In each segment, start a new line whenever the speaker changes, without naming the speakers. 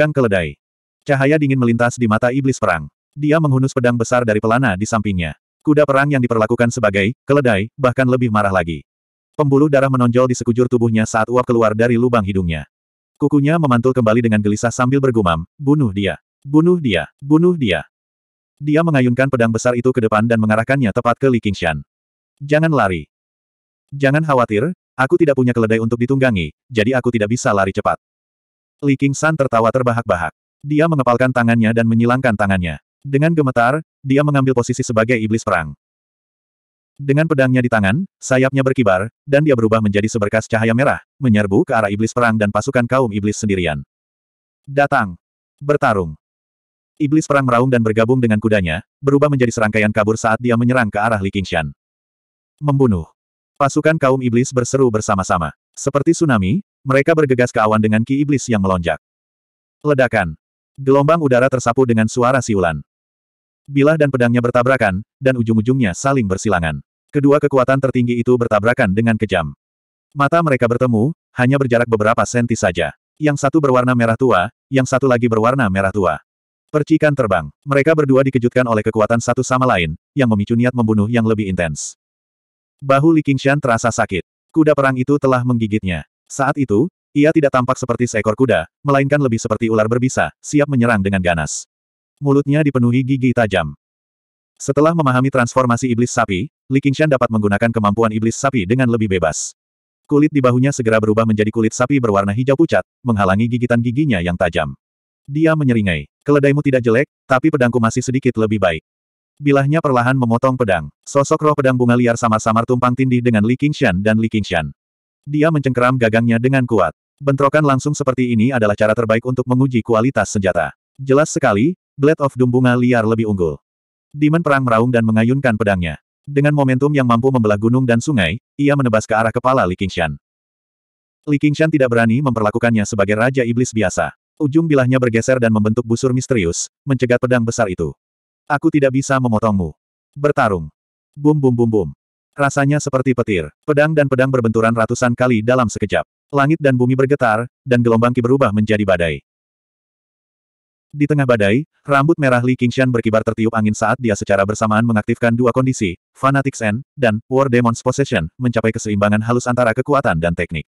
pedang keledai. Cahaya dingin melintas di mata iblis perang. Dia menghunus pedang besar dari pelana di sampingnya. Kuda perang yang diperlakukan sebagai keledai, bahkan lebih marah lagi. Pembuluh darah menonjol di sekujur tubuhnya saat uap keluar dari lubang hidungnya. Kukunya memantul kembali dengan gelisah sambil bergumam, bunuh dia, bunuh dia, bunuh dia. Dia mengayunkan pedang besar itu ke depan dan mengarahkannya tepat ke Li Qingshan. Jangan lari. Jangan khawatir, aku tidak punya keledai untuk ditunggangi, jadi aku tidak bisa lari cepat. Li San tertawa terbahak-bahak. Dia mengepalkan tangannya dan menyilangkan tangannya. Dengan gemetar, dia mengambil posisi sebagai iblis perang. Dengan pedangnya di tangan, sayapnya berkibar, dan dia berubah menjadi seberkas cahaya merah, menyerbu ke arah iblis perang dan pasukan kaum iblis sendirian. Datang. Bertarung. Iblis perang meraung dan bergabung dengan kudanya, berubah menjadi serangkaian kabur saat dia menyerang ke arah Li Qingshan. Membunuh. Pasukan kaum iblis berseru bersama-sama. Seperti tsunami, mereka bergegas ke awan dengan ki iblis yang melonjak. Ledakan. Gelombang udara tersapu dengan suara siulan. Bilah dan pedangnya bertabrakan, dan ujung-ujungnya saling bersilangan. Kedua kekuatan tertinggi itu bertabrakan dengan kejam. Mata mereka bertemu, hanya berjarak beberapa senti saja. Yang satu berwarna merah tua, yang satu lagi berwarna merah tua. Percikan terbang. Mereka berdua dikejutkan oleh kekuatan satu sama lain, yang memicu niat membunuh yang lebih intens. Bahu Li Qingshan terasa sakit. Kuda perang itu telah menggigitnya. Saat itu, ia tidak tampak seperti seekor kuda, melainkan lebih seperti ular berbisa, siap menyerang dengan ganas. Mulutnya dipenuhi gigi tajam. Setelah memahami transformasi iblis sapi, Li Qingshan dapat menggunakan kemampuan iblis sapi dengan lebih bebas. Kulit di bahunya segera berubah menjadi kulit sapi berwarna hijau pucat, menghalangi gigitan giginya yang tajam. Dia menyeringai. Keledaimu tidak jelek, tapi pedangku masih sedikit lebih baik. Bilahnya perlahan memotong pedang. Sosok roh pedang bunga liar samar-samar tumpang tindih dengan Li Qingshan dan Li Qingshan. Dia mencengkeram gagangnya dengan kuat. Bentrokan langsung seperti ini adalah cara terbaik untuk menguji kualitas senjata. Jelas sekali, Blade of Doom Bunga Liar lebih unggul. Demon Perang meraung dan mengayunkan pedangnya. Dengan momentum yang mampu membelah gunung dan sungai, ia menebas ke arah kepala Li Qingshan. Li Qingshan tidak berani memperlakukannya sebagai Raja Iblis biasa. Ujung bilahnya bergeser dan membentuk busur misterius, mencegat pedang besar itu. Aku tidak bisa memotongmu. Bertarung. Bum bum bum bum. Rasanya seperti petir. Pedang dan pedang berbenturan ratusan kali dalam sekejap. Langit dan bumi bergetar, dan gelombang ki berubah menjadi badai. Di tengah badai, rambut merah Li Qingshan berkibar tertiup angin saat dia secara bersamaan mengaktifkan dua kondisi, Fanatic Zen, dan War Demon's Possession, mencapai keseimbangan halus antara kekuatan dan teknik.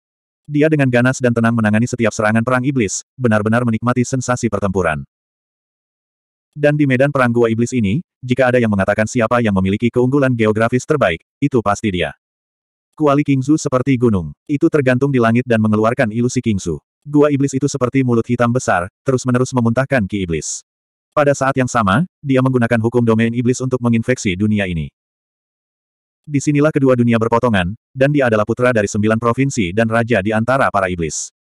Dia dengan ganas dan tenang menangani setiap serangan perang iblis, benar-benar menikmati sensasi pertempuran. Dan di medan perang gua iblis ini, jika ada yang mengatakan siapa yang memiliki keunggulan geografis terbaik, itu pasti dia. Kuali Kingzu seperti gunung. Itu tergantung di langit dan mengeluarkan ilusi Kingzu. Gua iblis itu seperti mulut hitam besar, terus-menerus memuntahkan ki iblis. Pada saat yang sama, dia menggunakan hukum domain iblis untuk menginfeksi dunia ini. Disinilah kedua dunia berpotongan, dan dia adalah putra dari sembilan provinsi dan raja di antara para iblis.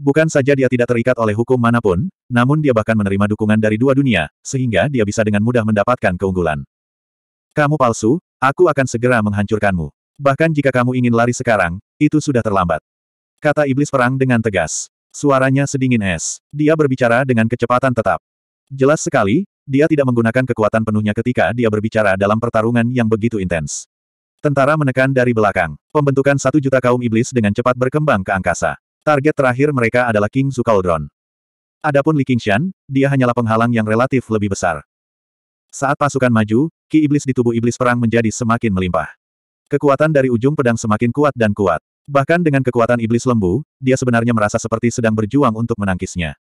Bukan saja dia tidak terikat oleh hukum manapun, namun dia bahkan menerima dukungan dari dua dunia, sehingga dia bisa dengan mudah mendapatkan keunggulan. Kamu palsu, aku akan segera menghancurkanmu. Bahkan jika kamu ingin lari sekarang, itu sudah terlambat. Kata iblis perang dengan tegas. Suaranya sedingin es. Dia berbicara dengan kecepatan tetap. Jelas sekali, dia tidak menggunakan kekuatan penuhnya ketika dia berbicara dalam pertarungan yang begitu intens. Tentara menekan dari belakang. Pembentukan satu juta kaum iblis dengan cepat berkembang ke angkasa. Target terakhir mereka adalah King Zukaldron. Adapun Li Qingshan, dia hanyalah penghalang yang relatif lebih besar. Saat pasukan maju, ki iblis di tubuh iblis perang menjadi semakin melimpah. Kekuatan dari ujung pedang semakin kuat dan kuat. Bahkan dengan kekuatan iblis lembu, dia sebenarnya merasa seperti sedang berjuang untuk menangkisnya.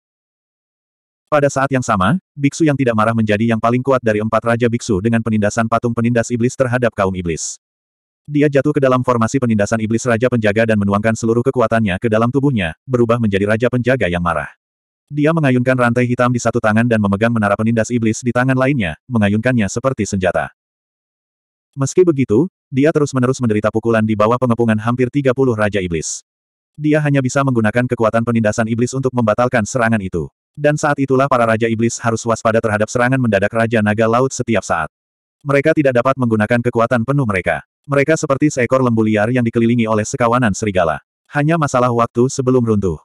Pada saat yang sama, biksu yang tidak marah menjadi yang paling kuat dari empat raja biksu dengan penindasan patung penindas iblis terhadap kaum iblis. Dia jatuh ke dalam formasi penindasan iblis Raja Penjaga dan menuangkan seluruh kekuatannya ke dalam tubuhnya, berubah menjadi Raja Penjaga yang marah. Dia mengayunkan rantai hitam di satu tangan dan memegang menara penindas iblis di tangan lainnya, mengayunkannya seperti senjata. Meski begitu, dia terus-menerus menderita pukulan di bawah pengepungan hampir 30 Raja Iblis. Dia hanya bisa menggunakan kekuatan penindasan iblis untuk membatalkan serangan itu. Dan saat itulah para Raja Iblis harus waspada terhadap serangan mendadak Raja Naga Laut setiap saat. Mereka tidak dapat menggunakan kekuatan penuh mereka. Mereka seperti seekor lembu liar yang dikelilingi oleh sekawanan serigala. Hanya masalah waktu sebelum runtuh.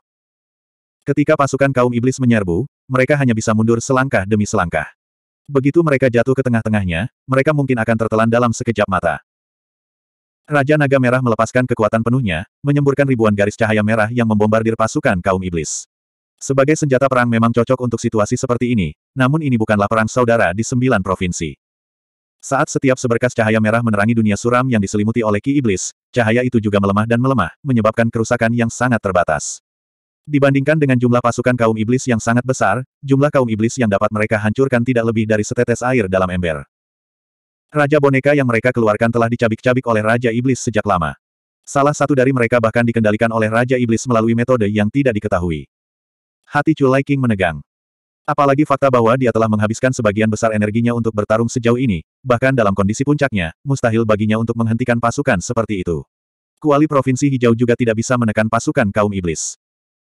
Ketika pasukan kaum iblis menyerbu, mereka hanya bisa mundur selangkah demi selangkah. Begitu mereka jatuh ke tengah-tengahnya, mereka mungkin akan tertelan dalam sekejap mata. Raja Naga Merah melepaskan kekuatan penuhnya, menyemburkan ribuan garis cahaya merah yang membombardir pasukan kaum iblis. Sebagai senjata perang memang cocok untuk situasi seperti ini, namun ini bukanlah perang saudara di sembilan provinsi. Saat setiap seberkas cahaya merah menerangi dunia suram yang diselimuti oleh ki iblis, cahaya itu juga melemah dan melemah, menyebabkan kerusakan yang sangat terbatas. Dibandingkan dengan jumlah pasukan kaum iblis yang sangat besar, jumlah kaum iblis yang dapat mereka hancurkan tidak lebih dari setetes air dalam ember. Raja boneka yang mereka keluarkan telah dicabik-cabik oleh Raja Iblis sejak lama. Salah satu dari mereka bahkan dikendalikan oleh Raja Iblis melalui metode yang tidak diketahui. Hati Chulai King menegang. Apalagi fakta bahwa dia telah menghabiskan sebagian besar energinya untuk bertarung sejauh ini, bahkan dalam kondisi puncaknya, mustahil baginya untuk menghentikan pasukan seperti itu. Kuali Provinsi Hijau juga tidak bisa menekan pasukan kaum iblis.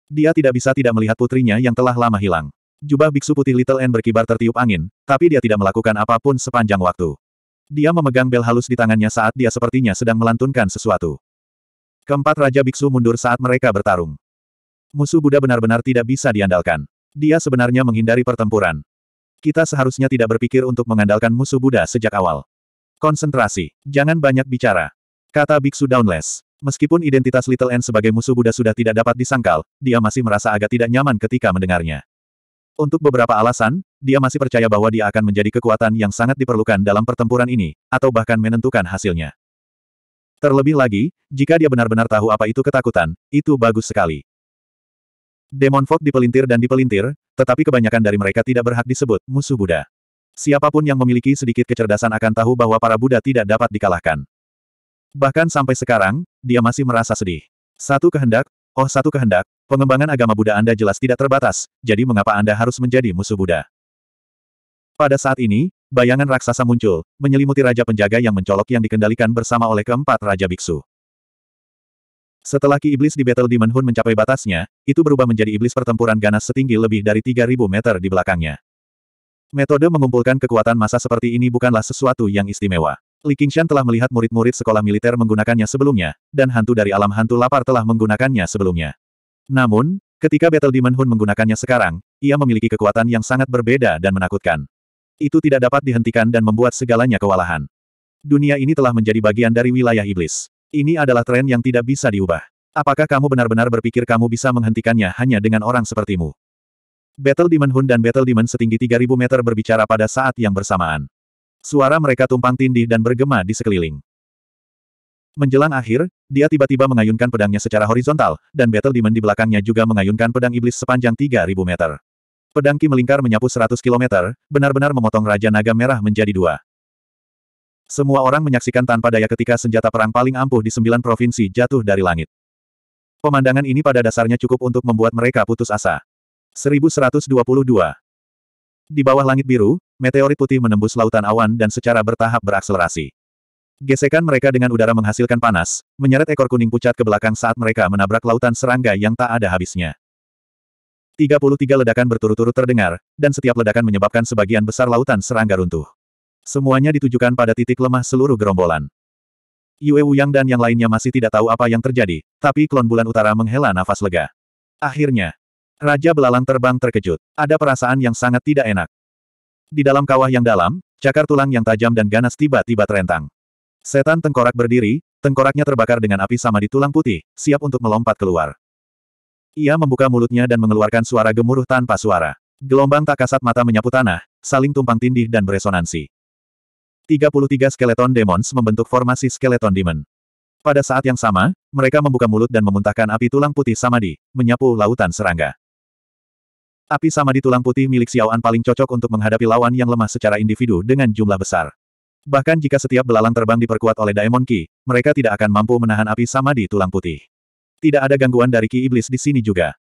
Dia tidak bisa tidak melihat putrinya yang telah lama hilang. Jubah biksu putih Little N berkibar tertiup angin, tapi dia tidak melakukan apapun sepanjang waktu. Dia memegang bel halus di tangannya saat dia sepertinya sedang melantunkan sesuatu. Keempat Raja Biksu mundur saat mereka bertarung. Musuh Buddha benar-benar tidak bisa diandalkan. Dia sebenarnya menghindari pertempuran. Kita seharusnya tidak berpikir untuk mengandalkan musuh Buddha sejak awal. Konsentrasi. Jangan banyak bicara. Kata Biksu Downless. Meskipun identitas Little N sebagai musuh Buddha sudah tidak dapat disangkal, dia masih merasa agak tidak nyaman ketika mendengarnya. Untuk beberapa alasan, dia masih percaya bahwa dia akan menjadi kekuatan yang sangat diperlukan dalam pertempuran ini, atau bahkan menentukan hasilnya. Terlebih lagi, jika dia benar-benar tahu apa itu ketakutan, itu bagus sekali. Demon Fog dipelintir dan dipelintir, tetapi kebanyakan dari mereka tidak berhak disebut musuh Buddha. Siapapun yang memiliki sedikit kecerdasan akan tahu bahwa para Buddha tidak dapat dikalahkan. Bahkan sampai sekarang, dia masih merasa sedih. Satu kehendak, oh satu kehendak, pengembangan agama Buddha Anda jelas tidak terbatas, jadi mengapa Anda harus menjadi musuh Buddha? Pada saat ini, bayangan raksasa muncul, menyelimuti raja penjaga yang mencolok yang dikendalikan bersama oleh keempat raja biksu. Setelah Ki Iblis di Battle Demon Hun mencapai batasnya, itu berubah menjadi iblis pertempuran ganas setinggi lebih dari 3.000 meter di belakangnya. Metode mengumpulkan kekuatan massa seperti ini bukanlah sesuatu yang istimewa. Li Qingshan telah melihat murid-murid sekolah militer menggunakannya sebelumnya, dan hantu dari alam hantu lapar telah menggunakannya sebelumnya. Namun, ketika Battle Demon Hun menggunakannya sekarang, ia memiliki kekuatan yang sangat berbeda dan menakutkan. Itu tidak dapat dihentikan dan membuat segalanya kewalahan. Dunia ini telah menjadi bagian dari wilayah iblis. Ini adalah tren yang tidak bisa diubah. Apakah kamu benar-benar berpikir kamu bisa menghentikannya hanya dengan orang sepertimu? Battle Demon Hun dan Battle Demon setinggi 3000 meter berbicara pada saat yang bersamaan. Suara mereka tumpang tindih dan bergema di sekeliling. Menjelang akhir, dia tiba-tiba mengayunkan pedangnya secara horizontal, dan Battle Demon di belakangnya juga mengayunkan pedang iblis sepanjang 3000 meter. Pedang Ki melingkar menyapu 100 km, benar-benar memotong Raja Naga Merah menjadi dua. Semua orang menyaksikan tanpa daya ketika senjata perang paling ampuh di sembilan provinsi jatuh dari langit. Pemandangan ini pada dasarnya cukup untuk membuat mereka putus asa. 1122 Di bawah langit biru, meteorit putih menembus lautan awan dan secara bertahap berakselerasi. Gesekan mereka dengan udara menghasilkan panas, menyeret ekor kuning pucat ke belakang saat mereka menabrak lautan serangga yang tak ada habisnya. 33 ledakan berturut-turut terdengar, dan setiap ledakan menyebabkan sebagian besar lautan serangga runtuh. Semuanya ditujukan pada titik lemah seluruh gerombolan. Yue Wuyang dan yang lainnya masih tidak tahu apa yang terjadi, tapi klon bulan utara menghela nafas lega. Akhirnya, Raja Belalang terbang terkejut. Ada perasaan yang sangat tidak enak. Di dalam kawah yang dalam, cakar tulang yang tajam dan ganas tiba-tiba terentang. Setan tengkorak berdiri, tengkoraknya terbakar dengan api sama di tulang putih, siap untuk melompat keluar. Ia membuka mulutnya dan mengeluarkan suara gemuruh tanpa suara. Gelombang tak kasat mata menyapu tanah, saling tumpang tindih dan beresonansi. 33 skeleton demons membentuk formasi skeleton demon. Pada saat yang sama, mereka membuka mulut dan memuntahkan api tulang putih samadi, menyapu lautan serangga. Api samadi tulang putih milik Xiaoan paling cocok untuk menghadapi lawan yang lemah secara individu dengan jumlah besar. Bahkan jika setiap belalang terbang diperkuat oleh Daemon Ki, mereka tidak akan mampu menahan api samadi tulang putih. Tidak ada gangguan dari Ki Iblis di sini juga.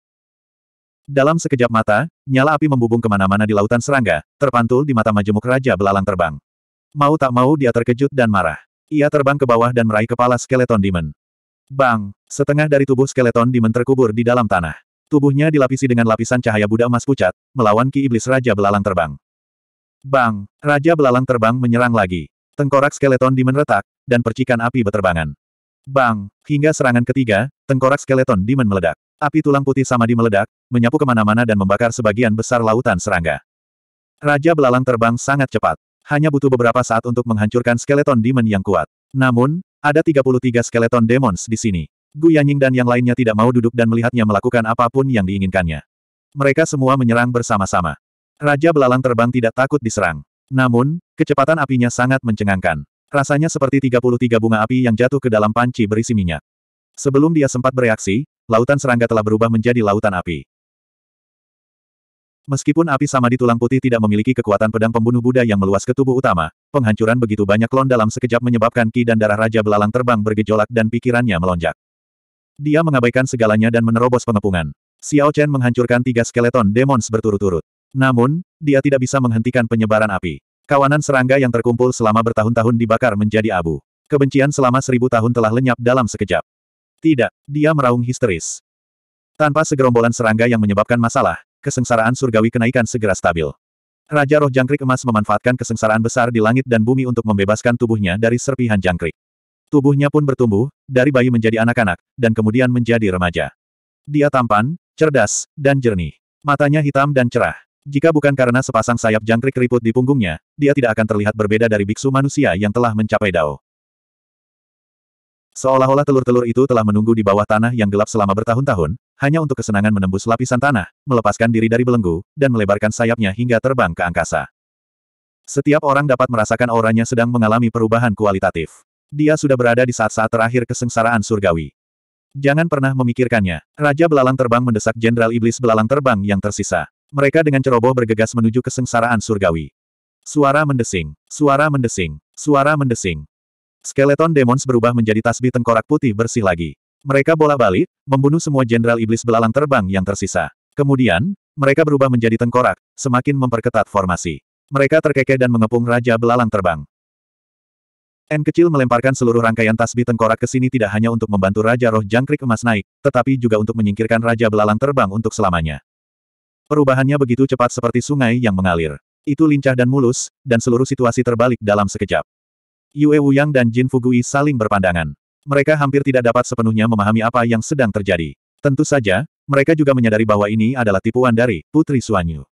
Dalam sekejap mata, nyala api membubung kemana-mana di lautan serangga, terpantul di mata majemuk Raja Belalang Terbang. Mau tak mau dia terkejut dan marah. Ia terbang ke bawah dan meraih kepala skeleton demon. Bang! Setengah dari tubuh skeleton demon terkubur di dalam tanah. Tubuhnya dilapisi dengan lapisan cahaya Buddha emas pucat, melawan ki iblis Raja Belalang Terbang. Bang! Raja Belalang Terbang menyerang lagi. Tengkorak skeleton demon retak, dan percikan api beterbangan. Bang! Hingga serangan ketiga, tengkorak skeleton demon meledak. Api tulang putih samadi meledak, menyapu kemana-mana dan membakar sebagian besar lautan serangga. Raja Belalang Terbang sangat cepat hanya butuh beberapa saat untuk menghancurkan skeleton demon yang kuat. Namun, ada 33 skeleton demons di sini. Gu Yanying dan yang lainnya tidak mau duduk dan melihatnya melakukan apapun yang diinginkannya. Mereka semua menyerang bersama-sama. Raja belalang terbang tidak takut diserang. Namun, kecepatan apinya sangat mencengangkan. Rasanya seperti 33 bunga api yang jatuh ke dalam panci berisi minyak. Sebelum dia sempat bereaksi, lautan serangga telah berubah menjadi lautan api. Meskipun api sama di tulang putih tidak memiliki kekuatan pedang pembunuh Buddha yang meluas ke tubuh utama, penghancuran begitu banyak klon dalam sekejap menyebabkan ki dan darah Raja Belalang terbang bergejolak dan pikirannya melonjak. Dia mengabaikan segalanya dan menerobos pengepungan. Xiao Chen menghancurkan tiga skeleton demons berturut-turut. Namun, dia tidak bisa menghentikan penyebaran api. Kawanan serangga yang terkumpul selama bertahun-tahun dibakar menjadi abu. Kebencian selama seribu tahun telah lenyap dalam sekejap. Tidak, dia meraung histeris. Tanpa segerombolan serangga yang menyebabkan masalah, kesengsaraan surgawi kenaikan segera stabil. Raja roh jangkrik emas memanfaatkan kesengsaraan besar di langit dan bumi untuk membebaskan tubuhnya dari serpihan jangkrik. Tubuhnya pun bertumbuh, dari bayi menjadi anak-anak, dan kemudian menjadi remaja. Dia tampan, cerdas, dan jernih. Matanya hitam dan cerah. Jika bukan karena sepasang sayap jangkrik keriput di punggungnya, dia tidak akan terlihat berbeda dari biksu manusia yang telah mencapai dao. Seolah-olah telur-telur itu telah menunggu di bawah tanah yang gelap selama bertahun-tahun, hanya untuk kesenangan menembus lapisan tanah, melepaskan diri dari belenggu, dan melebarkan sayapnya hingga terbang ke angkasa. Setiap orang dapat merasakan auranya sedang mengalami perubahan kualitatif. Dia sudah berada di saat-saat terakhir kesengsaraan surgawi. Jangan pernah memikirkannya. Raja Belalang Terbang mendesak Jenderal Iblis Belalang Terbang yang tersisa. Mereka dengan ceroboh bergegas menuju kesengsaraan surgawi. Suara mendesing, suara mendesing, suara mendesing. Skeleton Demons berubah menjadi tasbih tengkorak putih bersih lagi. Mereka bola-balik, membunuh semua jenderal iblis belalang terbang yang tersisa. Kemudian, mereka berubah menjadi tengkorak, semakin memperketat formasi. Mereka terkekeh dan mengepung Raja Belalang Terbang. N kecil melemparkan seluruh rangkaian tasbih tengkorak ke sini tidak hanya untuk membantu Raja Roh Jangkrik Emas naik, tetapi juga untuk menyingkirkan Raja Belalang Terbang untuk selamanya. Perubahannya begitu cepat seperti sungai yang mengalir. Itu lincah dan mulus, dan seluruh situasi terbalik dalam sekejap. Yue Wuyang dan Jin Fugui saling berpandangan. Mereka hampir tidak dapat sepenuhnya memahami apa yang sedang terjadi. Tentu saja, mereka juga menyadari bahwa ini adalah tipuan dari Putri Suanyu.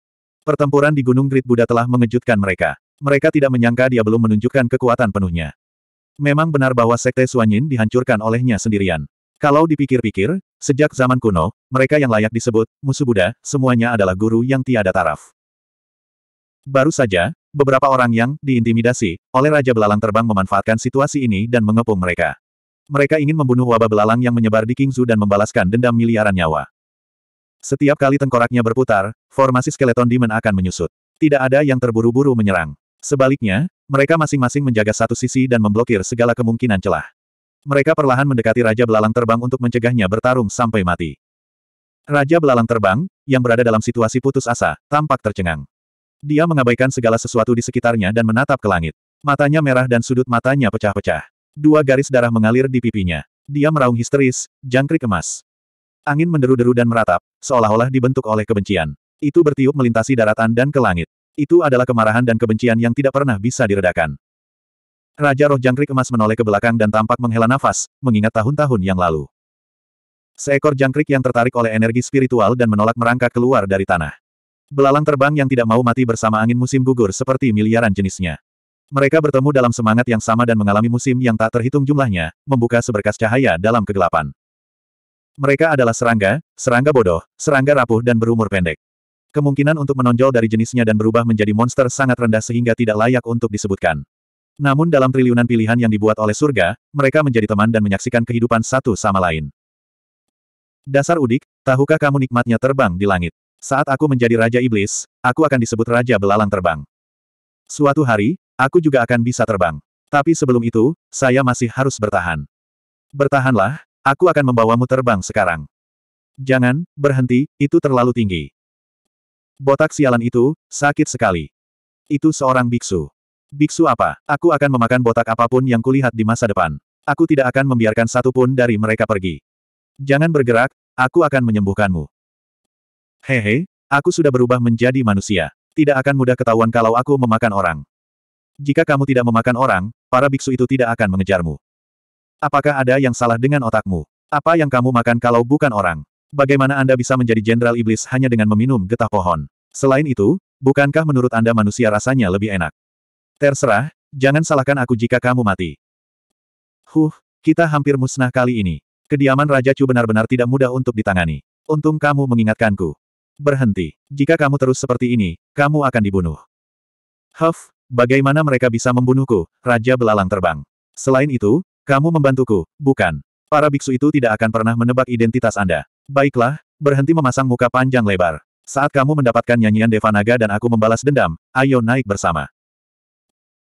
Pertempuran di Gunung Grid Buddha telah mengejutkan mereka. Mereka tidak menyangka dia belum menunjukkan kekuatan penuhnya. Memang benar bahwa Sekte Suanyin dihancurkan olehnya sendirian. Kalau dipikir-pikir, sejak zaman kuno, mereka yang layak disebut musuh Buddha, semuanya adalah guru yang tiada taraf. Baru saja, beberapa orang yang diintimidasi oleh Raja Belalang terbang memanfaatkan situasi ini dan mengepung mereka. Mereka ingin membunuh wabah belalang yang menyebar di Kingzu dan membalaskan dendam miliaran nyawa. Setiap kali tengkoraknya berputar, formasi skeleton demon akan menyusut. Tidak ada yang terburu-buru menyerang. Sebaliknya, mereka masing-masing menjaga satu sisi dan memblokir segala kemungkinan celah. Mereka perlahan mendekati Raja Belalang Terbang untuk mencegahnya bertarung sampai mati. Raja Belalang Terbang, yang berada dalam situasi putus asa, tampak tercengang. Dia mengabaikan segala sesuatu di sekitarnya dan menatap ke langit. Matanya merah dan sudut matanya pecah-pecah. Dua garis darah mengalir di pipinya. Dia meraung histeris, jangkrik emas. Angin menderu-deru dan meratap, seolah-olah dibentuk oleh kebencian. Itu bertiup melintasi daratan dan ke langit. Itu adalah kemarahan dan kebencian yang tidak pernah bisa diredakan. Raja roh jangkrik emas menoleh ke belakang dan tampak menghela nafas, mengingat tahun-tahun yang lalu. Seekor jangkrik yang tertarik oleh energi spiritual dan menolak merangkak keluar dari tanah. Belalang terbang yang tidak mau mati bersama angin musim gugur seperti miliaran jenisnya. Mereka bertemu dalam semangat yang sama dan mengalami musim yang tak terhitung jumlahnya, membuka seberkas cahaya dalam kegelapan. Mereka adalah serangga, serangga bodoh, serangga rapuh dan berumur pendek. Kemungkinan untuk menonjol dari jenisnya dan berubah menjadi monster sangat rendah sehingga tidak layak untuk disebutkan. Namun dalam triliunan pilihan yang dibuat oleh surga, mereka menjadi teman dan menyaksikan kehidupan satu sama lain. Dasar udik, tahukah kamu nikmatnya terbang di langit? Saat aku menjadi Raja Iblis, aku akan disebut Raja Belalang Terbang. Suatu hari, aku juga akan bisa terbang. Tapi sebelum itu, saya masih harus bertahan. Bertahanlah, aku akan membawamu terbang sekarang. Jangan, berhenti, itu terlalu tinggi. Botak sialan itu, sakit sekali. Itu seorang biksu. Biksu apa? Aku akan memakan botak apapun yang kulihat di masa depan. Aku tidak akan membiarkan satupun dari mereka pergi. Jangan bergerak, aku akan menyembuhkanmu. Hehe, aku sudah berubah menjadi manusia. Tidak akan mudah ketahuan kalau aku memakan orang. Jika kamu tidak memakan orang, para biksu itu tidak akan mengejarmu. Apakah ada yang salah dengan otakmu? Apa yang kamu makan kalau bukan orang? Bagaimana Anda bisa menjadi jenderal iblis hanya dengan meminum getah pohon? Selain itu, bukankah menurut Anda manusia rasanya lebih enak? Terserah, jangan salahkan aku jika kamu mati. Huh, kita hampir musnah kali ini. Kediaman Raja Chu benar-benar tidak mudah untuk ditangani. Untung kamu mengingatkanku. Berhenti. Jika kamu terus seperti ini, kamu akan dibunuh. Huff, bagaimana mereka bisa membunuhku, Raja Belalang Terbang? Selain itu, kamu membantuku, bukan. Para biksu itu tidak akan pernah menebak identitas Anda. Baiklah, berhenti memasang muka panjang lebar. Saat kamu mendapatkan nyanyian Devanaga dan aku membalas dendam, ayo naik bersama.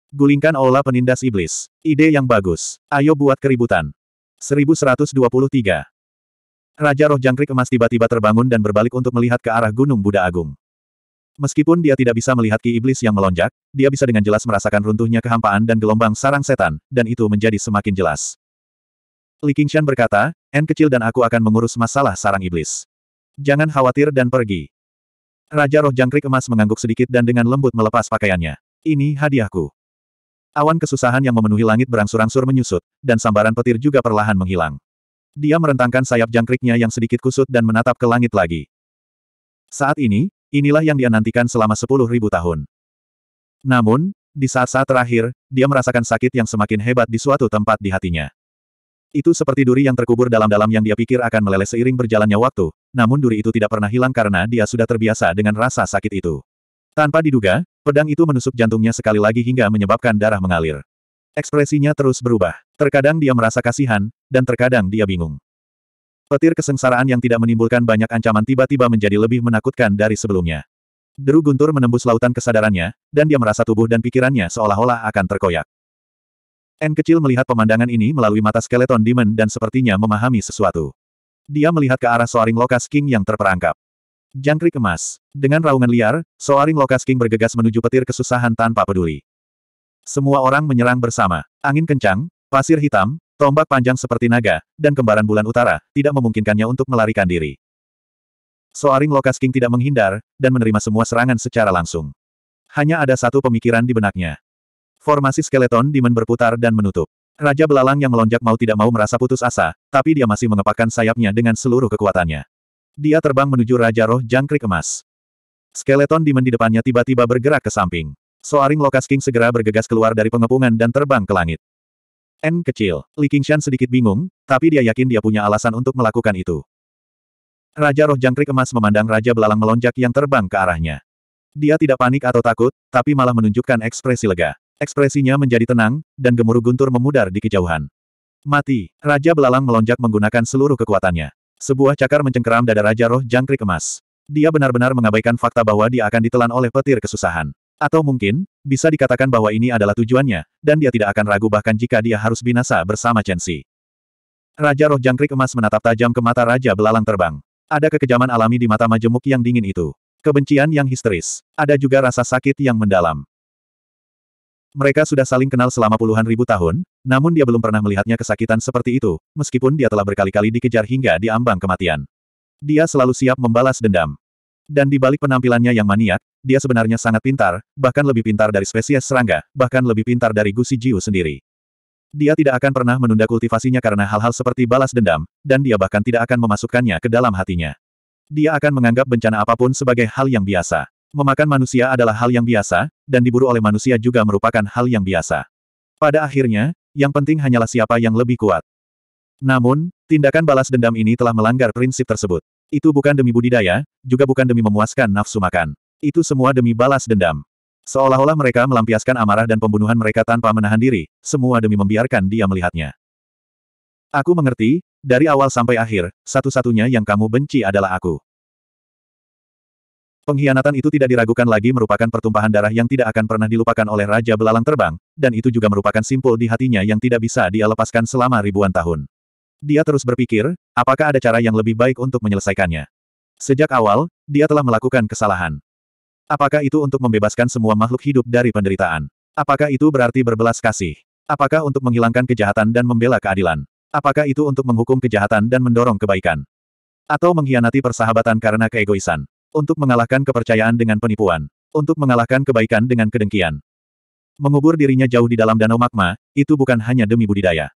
Gulingkan aula penindas iblis. Ide yang bagus. Ayo buat keributan. 1123 Raja roh jangkrik emas tiba-tiba terbangun dan berbalik untuk melihat ke arah Gunung Buddha Agung. Meskipun dia tidak bisa melihat ki iblis yang melonjak, dia bisa dengan jelas merasakan runtuhnya kehampaan dan gelombang sarang setan, dan itu menjadi semakin jelas. Li Qingshan berkata, N kecil dan aku akan mengurus masalah sarang iblis. Jangan khawatir dan pergi. Raja roh jangkrik emas mengangguk sedikit dan dengan lembut melepas pakaiannya. Ini hadiahku. Awan kesusahan yang memenuhi langit berangsur-angsur menyusut, dan sambaran petir juga perlahan menghilang. Dia merentangkan sayap jangkriknya yang sedikit kusut dan menatap ke langit lagi. Saat ini, inilah yang dia nantikan selama sepuluh ribu tahun. Namun, di saat-saat terakhir, dia merasakan sakit yang semakin hebat di suatu tempat di hatinya. Itu seperti duri yang terkubur dalam-dalam yang dia pikir akan meleleh seiring berjalannya waktu, namun duri itu tidak pernah hilang karena dia sudah terbiasa dengan rasa sakit itu. Tanpa diduga, pedang itu menusuk jantungnya sekali lagi hingga menyebabkan darah mengalir. Ekspresinya terus berubah. Terkadang dia merasa kasihan, dan terkadang dia bingung. Petir kesengsaraan yang tidak menimbulkan banyak ancaman tiba-tiba menjadi lebih menakutkan dari sebelumnya. Deru guntur menembus lautan kesadarannya, dan dia merasa tubuh dan pikirannya seolah-olah akan terkoyak. N kecil melihat pemandangan ini melalui mata skeleton demon dan sepertinya memahami sesuatu. Dia melihat ke arah Soaring Lokas King yang terperangkap. Jangkrik emas. Dengan raungan liar, Soaring Lokas King bergegas menuju petir kesusahan tanpa peduli. Semua orang menyerang bersama. Angin kencang, Pasir hitam, tombak panjang seperti naga, dan kembaran bulan utara, tidak memungkinkannya untuk melarikan diri. Soaring Lokas King tidak menghindar, dan menerima semua serangan secara langsung. Hanya ada satu pemikiran di benaknya. Formasi skeleton dimen berputar dan menutup. Raja belalang yang melonjak mau tidak mau merasa putus asa, tapi dia masih mengepakkan sayapnya dengan seluruh kekuatannya. Dia terbang menuju Raja Roh Jangkrik Emas. Skeleton Demon di depannya tiba-tiba bergerak ke samping. Soaring Lokas King segera bergegas keluar dari pengepungan dan terbang ke langit. N kecil. Li Qingshan sedikit bingung, tapi dia yakin dia punya alasan untuk melakukan itu. Raja roh jangkrik emas memandang Raja belalang melonjak yang terbang ke arahnya. Dia tidak panik atau takut, tapi malah menunjukkan ekspresi lega. Ekspresinya menjadi tenang, dan gemuruh guntur memudar di kejauhan. Mati, Raja belalang melonjak menggunakan seluruh kekuatannya. Sebuah cakar mencengkeram dada Raja roh jangkrik emas. Dia benar-benar mengabaikan fakta bahwa dia akan ditelan oleh petir kesusahan. Atau mungkin, bisa dikatakan bahwa ini adalah tujuannya, dan dia tidak akan ragu bahkan jika dia harus binasa bersama Chen Xi. Raja roh jangkrik emas menatap tajam ke mata Raja belalang terbang. Ada kekejaman alami di mata majemuk yang dingin itu. Kebencian yang histeris. Ada juga rasa sakit yang mendalam. Mereka sudah saling kenal selama puluhan ribu tahun, namun dia belum pernah melihatnya kesakitan seperti itu, meskipun dia telah berkali-kali dikejar hingga diambang kematian. Dia selalu siap membalas dendam. Dan di balik penampilannya yang maniak, dia sebenarnya sangat pintar, bahkan lebih pintar dari spesies serangga, bahkan lebih pintar dari Gusi Jiu sendiri. Dia tidak akan pernah menunda kultivasinya karena hal-hal seperti balas dendam, dan dia bahkan tidak akan memasukkannya ke dalam hatinya. Dia akan menganggap bencana apapun sebagai hal yang biasa. Memakan manusia adalah hal yang biasa, dan diburu oleh manusia juga merupakan hal yang biasa. Pada akhirnya, yang penting hanyalah siapa yang lebih kuat. Namun, tindakan balas dendam ini telah melanggar prinsip tersebut. Itu bukan demi budidaya, juga bukan demi memuaskan nafsu makan. Itu semua demi balas dendam. Seolah-olah mereka melampiaskan amarah dan pembunuhan mereka tanpa menahan diri, semua demi membiarkan dia melihatnya. Aku mengerti, dari awal sampai akhir, satu-satunya yang kamu benci adalah aku. Pengkhianatan itu tidak diragukan lagi merupakan pertumpahan darah yang tidak akan pernah dilupakan oleh Raja Belalang Terbang, dan itu juga merupakan simpul di hatinya yang tidak bisa dia lepaskan selama ribuan tahun. Dia terus berpikir, apakah ada cara yang lebih baik untuk menyelesaikannya. Sejak awal, dia telah melakukan kesalahan. Apakah itu untuk membebaskan semua makhluk hidup dari penderitaan? Apakah itu berarti berbelas kasih? Apakah untuk menghilangkan kejahatan dan membela keadilan? Apakah itu untuk menghukum kejahatan dan mendorong kebaikan? Atau mengkhianati persahabatan karena keegoisan? Untuk mengalahkan kepercayaan dengan penipuan? Untuk mengalahkan kebaikan dengan kedengkian? Mengubur dirinya jauh di dalam danau magma, itu bukan hanya demi budidaya.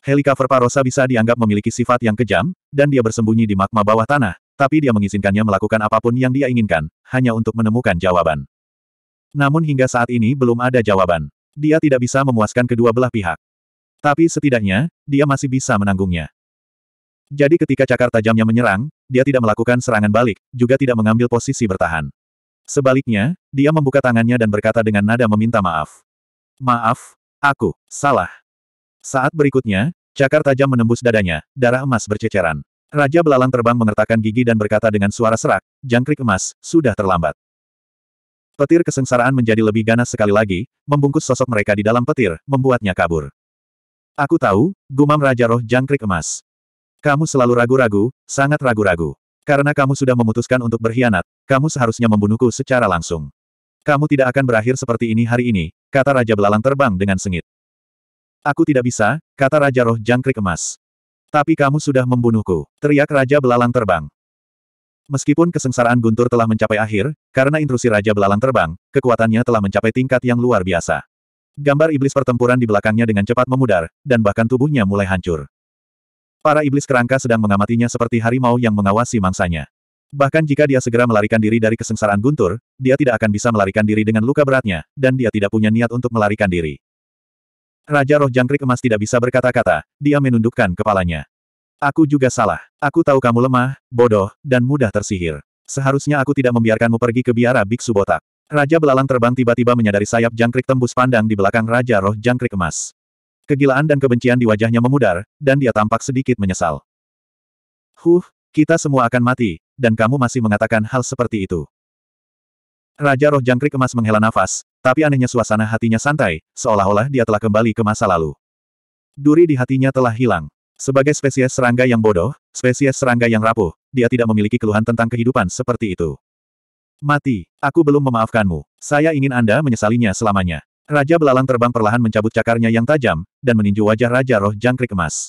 Helicover Parosa bisa dianggap memiliki sifat yang kejam, dan dia bersembunyi di magma bawah tanah, tapi dia mengizinkannya melakukan apapun yang dia inginkan, hanya untuk menemukan jawaban. Namun hingga saat ini belum ada jawaban. Dia tidak bisa memuaskan kedua belah pihak. Tapi setidaknya, dia masih bisa menanggungnya. Jadi ketika cakar tajamnya menyerang, dia tidak melakukan serangan balik, juga tidak mengambil posisi bertahan. Sebaliknya, dia membuka tangannya dan berkata dengan nada meminta maaf. Maaf, aku, salah. Saat berikutnya, cakar tajam menembus dadanya, darah emas berceceran. Raja belalang terbang mengertakkan gigi dan berkata dengan suara serak, jangkrik emas, sudah terlambat. Petir kesengsaraan menjadi lebih ganas sekali lagi, membungkus sosok mereka di dalam petir, membuatnya kabur. Aku tahu, gumam Raja Roh Jangkrik Emas. Kamu selalu ragu-ragu, sangat ragu-ragu. Karena kamu sudah memutuskan untuk berkhianat, kamu seharusnya membunuhku secara langsung. Kamu tidak akan berakhir seperti ini hari ini, kata Raja Belalang Terbang dengan sengit. Aku tidak bisa, kata Raja Roh Jangkrik Emas. Tapi kamu sudah membunuhku, teriak Raja Belalang Terbang. Meskipun kesengsaraan Guntur telah mencapai akhir, karena intrusi Raja Belalang Terbang, kekuatannya telah mencapai tingkat yang luar biasa. Gambar iblis pertempuran di belakangnya dengan cepat memudar, dan bahkan tubuhnya mulai hancur. Para iblis kerangka sedang mengamatinya seperti harimau yang mengawasi mangsanya. Bahkan jika dia segera melarikan diri dari kesengsaraan Guntur, dia tidak akan bisa melarikan diri dengan luka beratnya, dan dia tidak punya niat untuk melarikan diri. Raja roh jangkrik emas tidak bisa berkata-kata, dia menundukkan kepalanya. Aku juga salah. Aku tahu kamu lemah, bodoh, dan mudah tersihir. Seharusnya aku tidak membiarkanmu pergi ke biara biksu botak. Raja belalang terbang tiba-tiba menyadari sayap jangkrik tembus pandang di belakang Raja roh jangkrik emas. Kegilaan dan kebencian di wajahnya memudar, dan dia tampak sedikit menyesal. Huh, kita semua akan mati, dan kamu masih mengatakan hal seperti itu. Raja roh jangkrik emas menghela nafas, tapi anehnya suasana hatinya santai, seolah-olah dia telah kembali ke masa lalu. Duri di hatinya telah hilang. Sebagai spesies serangga yang bodoh, spesies serangga yang rapuh, dia tidak memiliki keluhan tentang kehidupan seperti itu. Mati, aku belum memaafkanmu. Saya ingin Anda menyesalinya selamanya. Raja belalang terbang perlahan mencabut cakarnya yang tajam, dan meninju wajah Raja Roh Jangkrik Emas.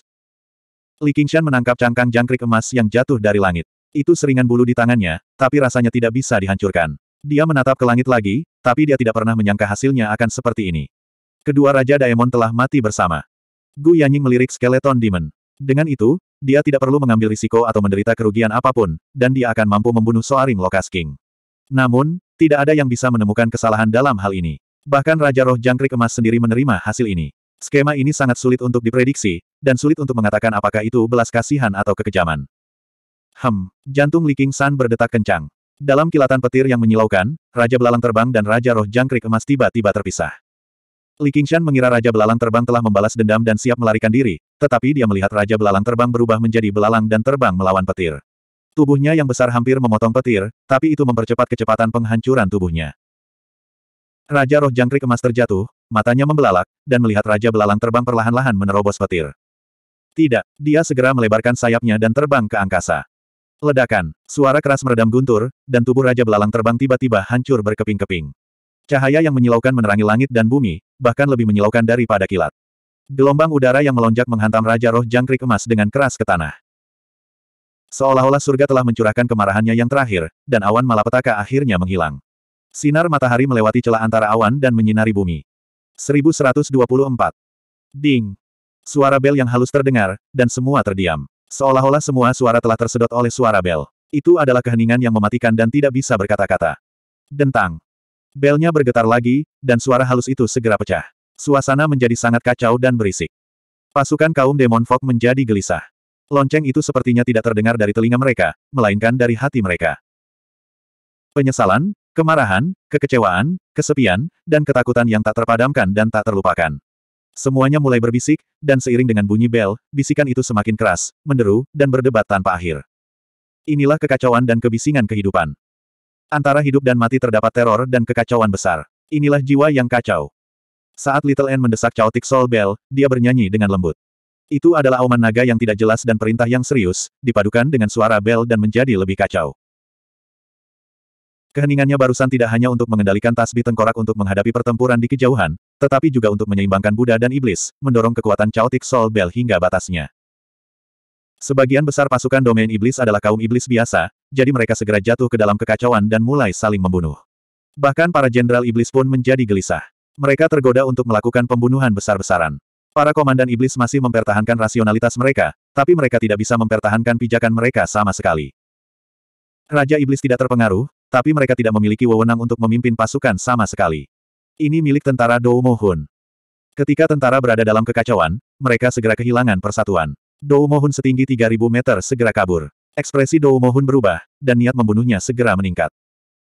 Li Qingshan menangkap cangkang jangkrik emas yang jatuh dari langit. Itu seringan bulu di tangannya, tapi rasanya tidak bisa dihancurkan. Dia menatap ke langit lagi, tapi dia tidak pernah menyangka hasilnya akan seperti ini. Kedua Raja Daemon telah mati bersama. Gu Yanying melirik skeleton demon. Dengan itu, dia tidak perlu mengambil risiko atau menderita kerugian apapun, dan dia akan mampu membunuh Soaring Lokas King. Namun, tidak ada yang bisa menemukan kesalahan dalam hal ini. Bahkan Raja Roh Jangkrik Emas sendiri menerima hasil ini. Skema ini sangat sulit untuk diprediksi, dan sulit untuk mengatakan apakah itu belas kasihan atau kekejaman. Hem, jantung Li King San berdetak kencang. Dalam kilatan petir yang menyilaukan, Raja Belalang Terbang dan Raja Roh Jangkrik Emas tiba-tiba terpisah. Li Qingshan mengira Raja Belalang Terbang telah membalas dendam dan siap melarikan diri, tetapi dia melihat Raja Belalang Terbang berubah menjadi belalang dan terbang melawan petir. Tubuhnya yang besar hampir memotong petir, tapi itu mempercepat kecepatan penghancuran tubuhnya. Raja Roh Jangkrik Emas terjatuh, matanya membelalak, dan melihat Raja Belalang terbang perlahan-lahan menerobos petir. Tidak, dia segera melebarkan sayapnya dan terbang ke angkasa. Ledakan, suara keras meredam guntur, dan tubuh Raja Belalang terbang tiba-tiba hancur berkeping-keping. Cahaya yang menyilaukan menerangi langit dan bumi, bahkan lebih menyilaukan daripada kilat. Gelombang udara yang melonjak menghantam Raja Roh Jangkrik Emas dengan keras ke tanah. Seolah-olah surga telah mencurahkan kemarahannya yang terakhir, dan awan malapetaka akhirnya menghilang. Sinar matahari melewati celah antara awan dan menyinari bumi. 1124. Ding. Suara bel yang halus terdengar, dan semua terdiam. Seolah-olah semua suara telah tersedot oleh suara bel. Itu adalah keheningan yang mematikan dan tidak bisa berkata-kata. Dentang. Belnya bergetar lagi, dan suara halus itu segera pecah. Suasana menjadi sangat kacau dan berisik. Pasukan kaum Demon Fog menjadi gelisah. Lonceng itu sepertinya tidak terdengar dari telinga mereka, melainkan dari hati mereka. Penyesalan, kemarahan, kekecewaan, kesepian, dan ketakutan yang tak terpadamkan dan tak terlupakan. Semuanya mulai berbisik, dan seiring dengan bunyi bel, bisikan itu semakin keras, menderu, dan berdebat tanpa akhir. Inilah kekacauan dan kebisingan kehidupan. Antara hidup dan mati terdapat teror dan kekacauan besar. Inilah jiwa yang kacau. Saat Little N mendesak Chaotic Soul Bell, dia bernyanyi dengan lembut. Itu adalah auman naga yang tidak jelas dan perintah yang serius, dipadukan dengan suara bel dan menjadi lebih kacau. Keheningannya barusan tidak hanya untuk mengendalikan tasbih tengkorak untuk menghadapi pertempuran di kejauhan, tetapi juga untuk menyeimbangkan Buddha dan Iblis, mendorong kekuatan Chaotic Soul Bell hingga batasnya. Sebagian besar pasukan domain Iblis adalah kaum Iblis biasa, jadi mereka segera jatuh ke dalam kekacauan dan mulai saling membunuh. Bahkan para jenderal Iblis pun menjadi gelisah. Mereka tergoda untuk melakukan pembunuhan besar-besaran. Para komandan Iblis masih mempertahankan rasionalitas mereka, tapi mereka tidak bisa mempertahankan pijakan mereka sama sekali. Raja Iblis tidak terpengaruh, tapi mereka tidak memiliki wewenang untuk memimpin pasukan sama sekali. Ini milik tentara Dou Mohun. Ketika tentara berada dalam kekacauan, mereka segera kehilangan persatuan. Dou Mohun setinggi 3000 meter segera kabur. Ekspresi Dou Mohun berubah, dan niat membunuhnya segera meningkat.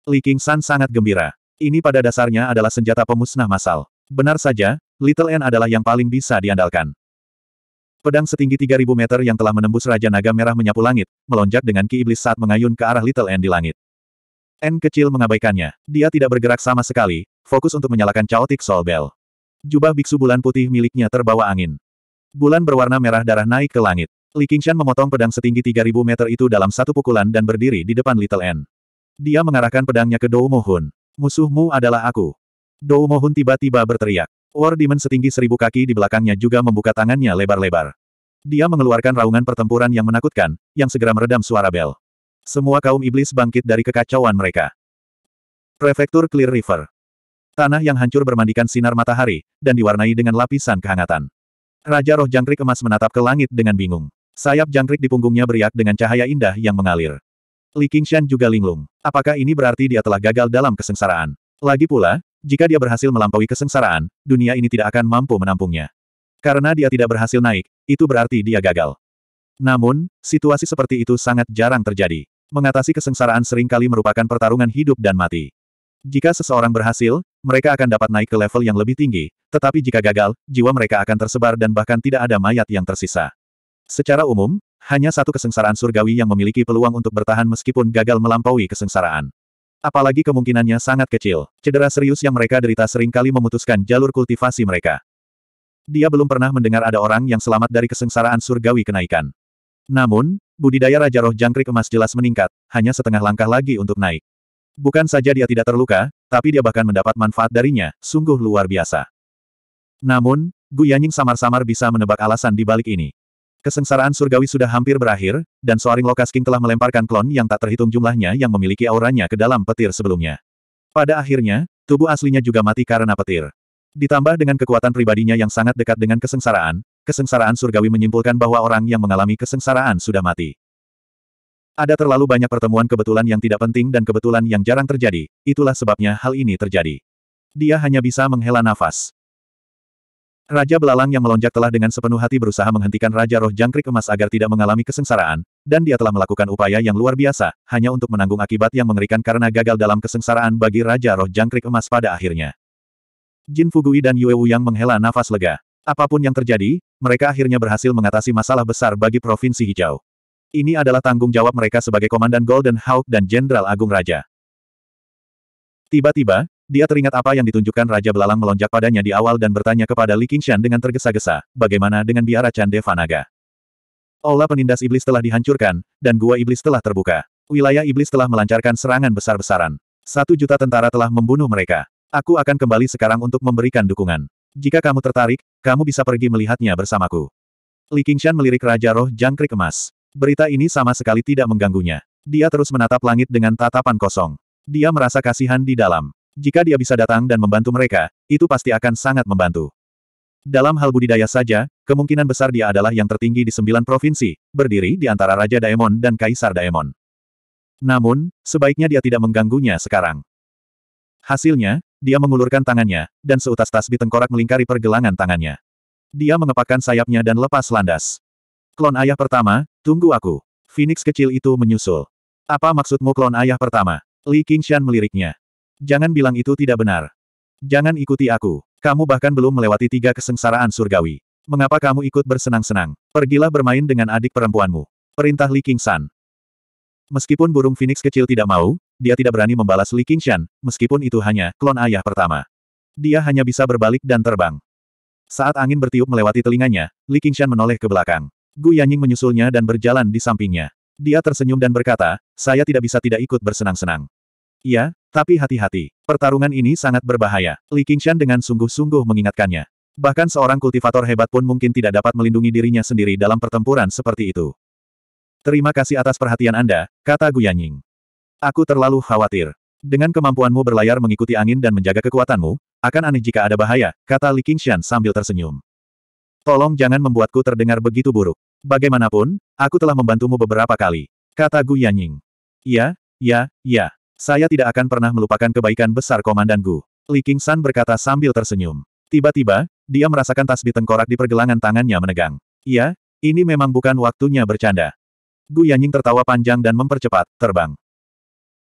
Li King San sangat gembira. Ini pada dasarnya adalah senjata pemusnah massal. Benar saja, Little N adalah yang paling bisa diandalkan. Pedang setinggi 3000 meter yang telah menembus Raja Naga Merah menyapu langit, melonjak dengan ki iblis saat mengayun ke arah Little N di langit. N kecil mengabaikannya. Dia tidak bergerak sama sekali, fokus untuk menyalakan caotik sol Bell. Jubah biksu bulan putih miliknya terbawa angin. Bulan berwarna merah darah naik ke langit. Li Qingshan memotong pedang setinggi 3000 meter itu dalam satu pukulan dan berdiri di depan Little N. Dia mengarahkan pedangnya ke Dou Mohun. Musuhmu adalah aku. Dou Mohun tiba-tiba berteriak. War Demon setinggi seribu kaki di belakangnya juga membuka tangannya lebar-lebar. Dia mengeluarkan raungan pertempuran yang menakutkan, yang segera meredam suara bel. Semua kaum iblis bangkit dari kekacauan mereka. Prefektur Clear River. Tanah yang hancur bermandikan sinar matahari, dan diwarnai dengan lapisan kehangatan. Raja roh jangkrik emas menatap ke langit dengan bingung. Sayap jangkrik di punggungnya beriak dengan cahaya indah yang mengalir. Li Qingshan juga linglung. Apakah ini berarti dia telah gagal dalam kesengsaraan? Lagi pula, jika dia berhasil melampaui kesengsaraan, dunia ini tidak akan mampu menampungnya. Karena dia tidak berhasil naik, itu berarti dia gagal. Namun, situasi seperti itu sangat jarang terjadi. Mengatasi kesengsaraan seringkali merupakan pertarungan hidup dan mati. Jika seseorang berhasil, mereka akan dapat naik ke level yang lebih tinggi, tetapi jika gagal, jiwa mereka akan tersebar dan bahkan tidak ada mayat yang tersisa. Secara umum, hanya satu kesengsaraan surgawi yang memiliki peluang untuk bertahan meskipun gagal melampaui kesengsaraan. Apalagi kemungkinannya sangat kecil. Cedera serius yang mereka derita seringkali memutuskan jalur kultivasi mereka. Dia belum pernah mendengar ada orang yang selamat dari kesengsaraan surgawi kenaikan. Namun, budidaya Raja Roh Jangkrik Emas jelas meningkat, hanya setengah langkah lagi untuk naik. Bukan saja dia tidak terluka, tapi dia bahkan mendapat manfaat darinya, sungguh luar biasa. Namun, Gu Yanying samar-samar bisa menebak alasan di balik ini. Kesengsaraan surgawi sudah hampir berakhir, dan Soaring Lokas King telah melemparkan klon yang tak terhitung jumlahnya yang memiliki auranya ke dalam petir sebelumnya. Pada akhirnya, tubuh aslinya juga mati karena petir. Ditambah dengan kekuatan pribadinya yang sangat dekat dengan kesengsaraan, kesengsaraan surgawi menyimpulkan bahwa orang yang mengalami kesengsaraan sudah mati. Ada terlalu banyak pertemuan kebetulan yang tidak penting dan kebetulan yang jarang terjadi, itulah sebabnya hal ini terjadi. Dia hanya bisa menghela nafas. Raja Belalang yang melonjak telah dengan sepenuh hati berusaha menghentikan Raja Roh Jangkrik Emas agar tidak mengalami kesengsaraan, dan dia telah melakukan upaya yang luar biasa, hanya untuk menanggung akibat yang mengerikan karena gagal dalam kesengsaraan bagi Raja Roh Jangkrik Emas pada akhirnya. Jin Fugui dan Yue Wu yang menghela nafas lega. Apapun yang terjadi, mereka akhirnya berhasil mengatasi masalah besar bagi Provinsi Hijau. Ini adalah tanggung jawab mereka sebagai Komandan Golden Hawk dan Jenderal Agung Raja. Tiba-tiba, dia teringat apa yang ditunjukkan Raja Belalang melonjak padanya di awal dan bertanya kepada Li Qingshan dengan tergesa-gesa, bagaimana dengan biara Cande Vanaga? Ola penindas iblis telah dihancurkan, dan gua iblis telah terbuka. Wilayah iblis telah melancarkan serangan besar-besaran. Satu juta tentara telah membunuh mereka. Aku akan kembali sekarang untuk memberikan dukungan. Jika kamu tertarik, kamu bisa pergi melihatnya bersamaku. Li Qingshan melirik Raja Roh Jangkrik Emas. Berita ini sama sekali tidak mengganggunya. Dia terus menatap langit dengan tatapan kosong. Dia merasa kasihan di dalam. Jika dia bisa datang dan membantu mereka, itu pasti akan sangat membantu. Dalam hal budidaya saja, kemungkinan besar dia adalah yang tertinggi di sembilan provinsi, berdiri di antara Raja Daemon dan Kaisar Daemon. Namun, sebaiknya dia tidak mengganggunya sekarang. Hasilnya, dia mengulurkan tangannya, dan seutas tasbih tengkorak melingkari pergelangan tangannya. Dia mengepakkan sayapnya dan lepas landas. Klon ayah pertama, tunggu aku. Phoenix kecil itu menyusul. Apa maksudmu klon ayah pertama? Li Qingshan meliriknya. Jangan bilang itu tidak benar. Jangan ikuti aku. Kamu bahkan belum melewati tiga kesengsaraan surgawi. Mengapa kamu ikut bersenang-senang? Pergilah bermain dengan adik perempuanmu. Perintah Li Qingshan. Meskipun burung Phoenix kecil tidak mau, dia tidak berani membalas Li Qingshan, meskipun itu hanya klon ayah pertama. Dia hanya bisa berbalik dan terbang. Saat angin bertiup melewati telinganya, Li Qingshan menoleh ke belakang. Gu Yanying menyusulnya dan berjalan di sampingnya. Dia tersenyum dan berkata, saya tidak bisa tidak ikut bersenang-senang. Iya, tapi hati-hati. Pertarungan ini sangat berbahaya. Li Qingshan dengan sungguh-sungguh mengingatkannya. Bahkan seorang kultivator hebat pun mungkin tidak dapat melindungi dirinya sendiri dalam pertempuran seperti itu. Terima kasih atas perhatian Anda, kata Gu Yanying. Aku terlalu khawatir. Dengan kemampuanmu berlayar mengikuti angin dan menjaga kekuatanmu, akan aneh jika ada bahaya, kata Li Qingshan sambil tersenyum. Tolong jangan membuatku terdengar begitu buruk. Bagaimanapun, aku telah membantumu beberapa kali, kata Gu Yanying. Ya, ya, ya. Saya tidak akan pernah melupakan kebaikan besar Komandan Gu. Li Qingshan berkata sambil tersenyum. Tiba-tiba, dia merasakan tas di tengkorak di pergelangan tangannya menegang. Ya, ini memang bukan waktunya bercanda. Gu Yanying tertawa panjang dan mempercepat, terbang.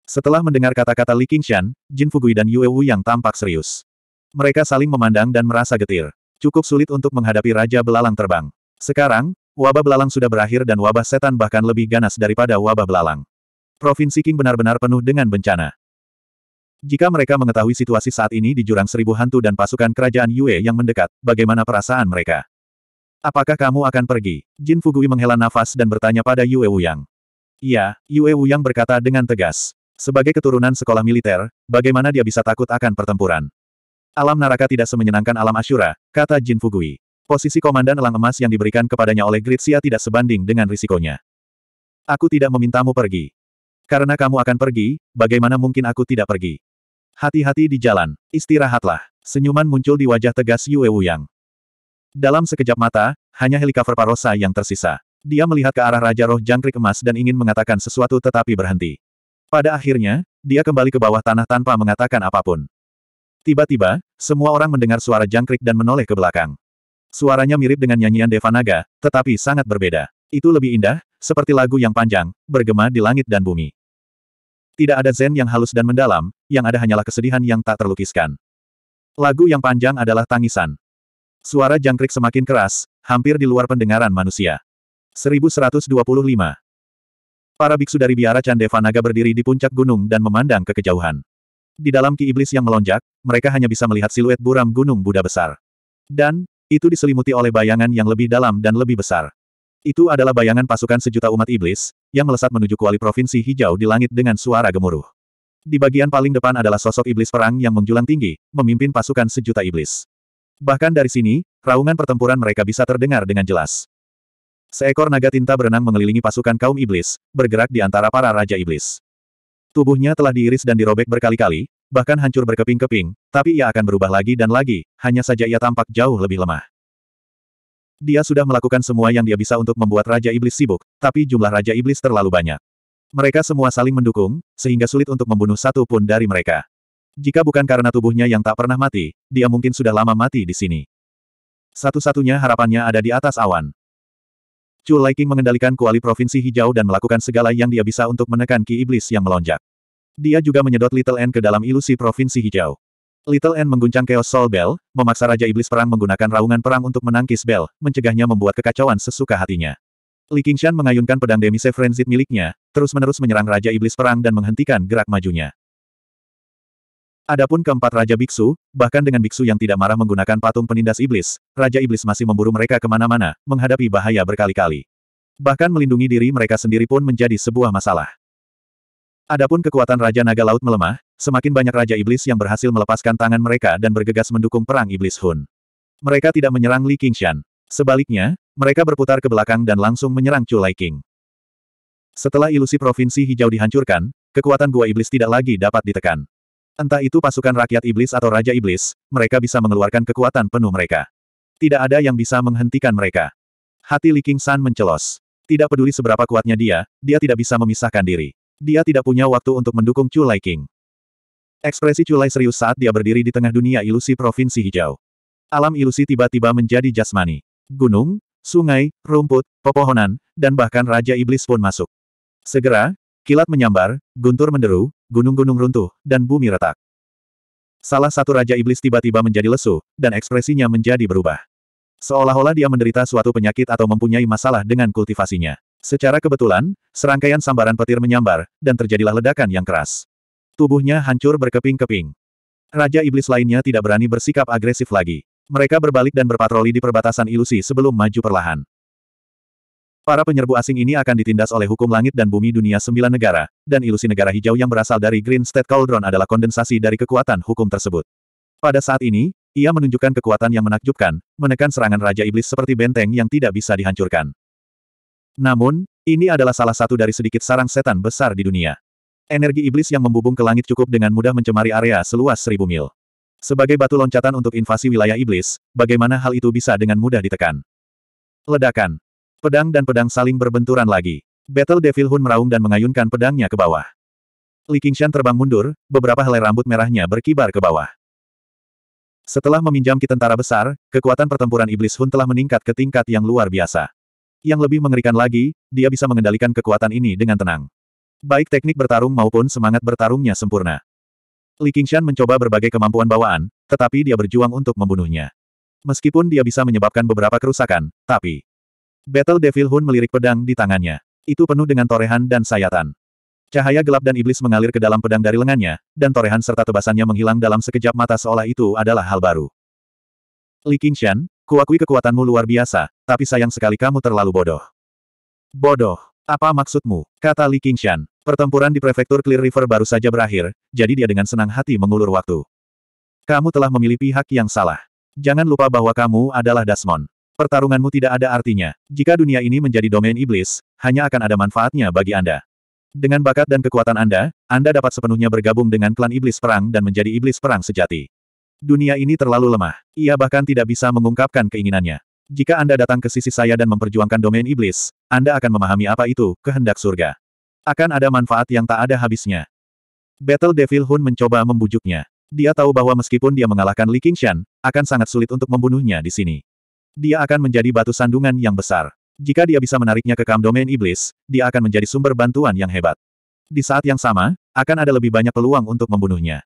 Setelah mendengar kata-kata Li Qingshan, Jin Fugui dan Yue Wu yang tampak serius. Mereka saling memandang dan merasa getir. Cukup sulit untuk menghadapi Raja Belalang Terbang. Sekarang, wabah belalang sudah berakhir dan wabah setan bahkan lebih ganas daripada wabah belalang. Provinsi King benar-benar penuh dengan bencana. Jika mereka mengetahui situasi saat ini di Jurang Seribu Hantu dan pasukan kerajaan Yue yang mendekat, bagaimana perasaan mereka? Apakah kamu akan pergi? Jin Fugui menghela nafas dan bertanya pada Yue Wu yang. Iya, Yue Wu yang berkata dengan tegas. Sebagai keturunan sekolah militer, bagaimana dia bisa takut akan pertempuran? Alam neraka tidak semenyenangkan alam Asyura, kata Jin Fugui. Posisi komandan elang emas yang diberikan kepadanya oleh Gritsia tidak sebanding dengan risikonya. Aku tidak memintamu pergi. Karena kamu akan pergi, bagaimana mungkin aku tidak pergi? Hati-hati di jalan, istirahatlah. Senyuman muncul di wajah tegas Yue Wuyang. Dalam sekejap mata, hanya helikopter parosa yang tersisa. Dia melihat ke arah Raja Roh Jangkrik Emas dan ingin mengatakan sesuatu tetapi berhenti. Pada akhirnya, dia kembali ke bawah tanah tanpa mengatakan apapun. Tiba-tiba, semua orang mendengar suara jangkrik dan menoleh ke belakang. Suaranya mirip dengan nyanyian Devanaga, tetapi sangat berbeda. Itu lebih indah, seperti lagu yang panjang, bergema di langit dan bumi. Tidak ada zen yang halus dan mendalam, yang ada hanyalah kesedihan yang tak terlukiskan. Lagu yang panjang adalah tangisan. Suara jangkrik semakin keras, hampir di luar pendengaran manusia. 1125 Para biksu dari biara Vanaga berdiri di puncak gunung dan memandang ke kejauhan. Di dalam ki iblis yang melonjak, mereka hanya bisa melihat siluet buram gunung Buddha besar. Dan, itu diselimuti oleh bayangan yang lebih dalam dan lebih besar. Itu adalah bayangan pasukan sejuta umat iblis, yang melesat menuju kuali provinsi hijau di langit dengan suara gemuruh. Di bagian paling depan adalah sosok iblis perang yang menjulang tinggi, memimpin pasukan sejuta iblis. Bahkan dari sini, raungan pertempuran mereka bisa terdengar dengan jelas. Seekor naga tinta berenang mengelilingi pasukan kaum iblis, bergerak di antara para raja iblis. Tubuhnya telah diiris dan dirobek berkali-kali, bahkan hancur berkeping-keping, tapi ia akan berubah lagi dan lagi, hanya saja ia tampak jauh lebih lemah. Dia sudah melakukan semua yang dia bisa untuk membuat Raja Iblis sibuk, tapi jumlah Raja Iblis terlalu banyak. Mereka semua saling mendukung, sehingga sulit untuk membunuh satu pun dari mereka. Jika bukan karena tubuhnya yang tak pernah mati, dia mungkin sudah lama mati di sini. Satu-satunya harapannya ada di atas awan. Chu Liking mengendalikan kuali provinsi hijau dan melakukan segala yang dia bisa untuk menekan ki iblis yang melonjak. Dia juga menyedot Little N ke dalam ilusi provinsi hijau. Little N mengguncang Chaos Soul Bell, memaksa Raja Iblis Perang menggunakan raungan perang untuk menangkis Bell, mencegahnya membuat kekacauan sesuka hatinya. Li Qingshan mengayunkan pedang Demise Frenzied miliknya, terus-menerus menyerang Raja Iblis Perang dan menghentikan gerak majunya. Adapun keempat Raja Biksu, bahkan dengan Biksu yang tidak marah menggunakan patung penindas iblis, Raja Iblis masih memburu mereka kemana-mana, menghadapi bahaya berkali-kali. Bahkan melindungi diri mereka sendiri pun menjadi sebuah masalah. Adapun kekuatan Raja Naga Laut melemah, semakin banyak Raja Iblis yang berhasil melepaskan tangan mereka dan bergegas mendukung perang Iblis Hun. Mereka tidak menyerang Li Qingshan. Sebaliknya, mereka berputar ke belakang dan langsung menyerang Chu Lai King. Setelah ilusi Provinsi Hijau dihancurkan, kekuatan Gua Iblis tidak lagi dapat ditekan. Entah itu pasukan rakyat iblis atau raja iblis, mereka bisa mengeluarkan kekuatan penuh mereka. Tidak ada yang bisa menghentikan mereka. Hati Li King San mencelos. Tidak peduli seberapa kuatnya dia, dia tidak bisa memisahkan diri. Dia tidak punya waktu untuk mendukung Chu Lai King. Ekspresi Chu Lai serius saat dia berdiri di tengah dunia ilusi Provinsi Hijau. Alam ilusi tiba-tiba menjadi jasmani. Gunung, sungai, rumput, pepohonan, dan bahkan Raja Iblis pun masuk. Segera, kilat menyambar, guntur menderu, gunung-gunung runtuh, dan bumi retak. Salah satu Raja Iblis tiba-tiba menjadi lesu, dan ekspresinya menjadi berubah. Seolah-olah dia menderita suatu penyakit atau mempunyai masalah dengan kultivasinya. Secara kebetulan, serangkaian sambaran petir menyambar, dan terjadilah ledakan yang keras. Tubuhnya hancur berkeping-keping. Raja Iblis lainnya tidak berani bersikap agresif lagi. Mereka berbalik dan berpatroli di perbatasan ilusi sebelum maju perlahan. Para penyerbu asing ini akan ditindas oleh hukum langit dan bumi dunia sembilan negara, dan ilusi negara hijau yang berasal dari Green State Cauldron adalah kondensasi dari kekuatan hukum tersebut. Pada saat ini, ia menunjukkan kekuatan yang menakjubkan, menekan serangan Raja Iblis seperti benteng yang tidak bisa dihancurkan. Namun, ini adalah salah satu dari sedikit sarang setan besar di dunia. Energi iblis yang membubung ke langit cukup dengan mudah mencemari area seluas seribu mil. Sebagai batu loncatan untuk invasi wilayah iblis, bagaimana hal itu bisa dengan mudah ditekan? Ledakan. Pedang dan pedang saling berbenturan lagi. Battle Devil Hun meraung dan mengayunkan pedangnya ke bawah. Li Qingshan terbang mundur, beberapa helai rambut merahnya berkibar ke bawah. Setelah meminjam ki tentara besar, kekuatan pertempuran iblis Hun telah meningkat ke tingkat yang luar biasa. Yang lebih mengerikan lagi, dia bisa mengendalikan kekuatan ini dengan tenang. Baik teknik bertarung maupun semangat bertarungnya sempurna. Li Qingshan mencoba berbagai kemampuan bawaan, tetapi dia berjuang untuk membunuhnya. Meskipun dia bisa menyebabkan beberapa kerusakan, tapi Battle Devil Hun melirik pedang di tangannya. Itu penuh dengan torehan dan sayatan. Cahaya gelap dan iblis mengalir ke dalam pedang dari lengannya, dan torehan serta tebasannya menghilang dalam sekejap mata seolah itu adalah hal baru. Li Qingshan, kuakui kekuatanmu luar biasa, tapi sayang sekali kamu terlalu bodoh. Bodoh, apa maksudmu? Kata Li Qingshan. Pertempuran di prefektur Clear River baru saja berakhir, jadi dia dengan senang hati mengulur waktu. Kamu telah memilih pihak yang salah. Jangan lupa bahwa kamu adalah Dasmon. Pertarunganmu tidak ada artinya. Jika dunia ini menjadi domain iblis, hanya akan ada manfaatnya bagi Anda. Dengan bakat dan kekuatan Anda, Anda dapat sepenuhnya bergabung dengan klan iblis perang dan menjadi iblis perang sejati. Dunia ini terlalu lemah. Ia bahkan tidak bisa mengungkapkan keinginannya. Jika Anda datang ke sisi saya dan memperjuangkan domain iblis, Anda akan memahami apa itu, kehendak surga. Akan ada manfaat yang tak ada habisnya. Battle Devil Hun mencoba membujuknya. Dia tahu bahwa meskipun dia mengalahkan Li Qingshan, akan sangat sulit untuk membunuhnya di sini dia akan menjadi batu sandungan yang besar. Jika dia bisa menariknya ke kam domain iblis, dia akan menjadi sumber bantuan yang hebat. Di saat yang sama, akan ada lebih banyak peluang untuk membunuhnya.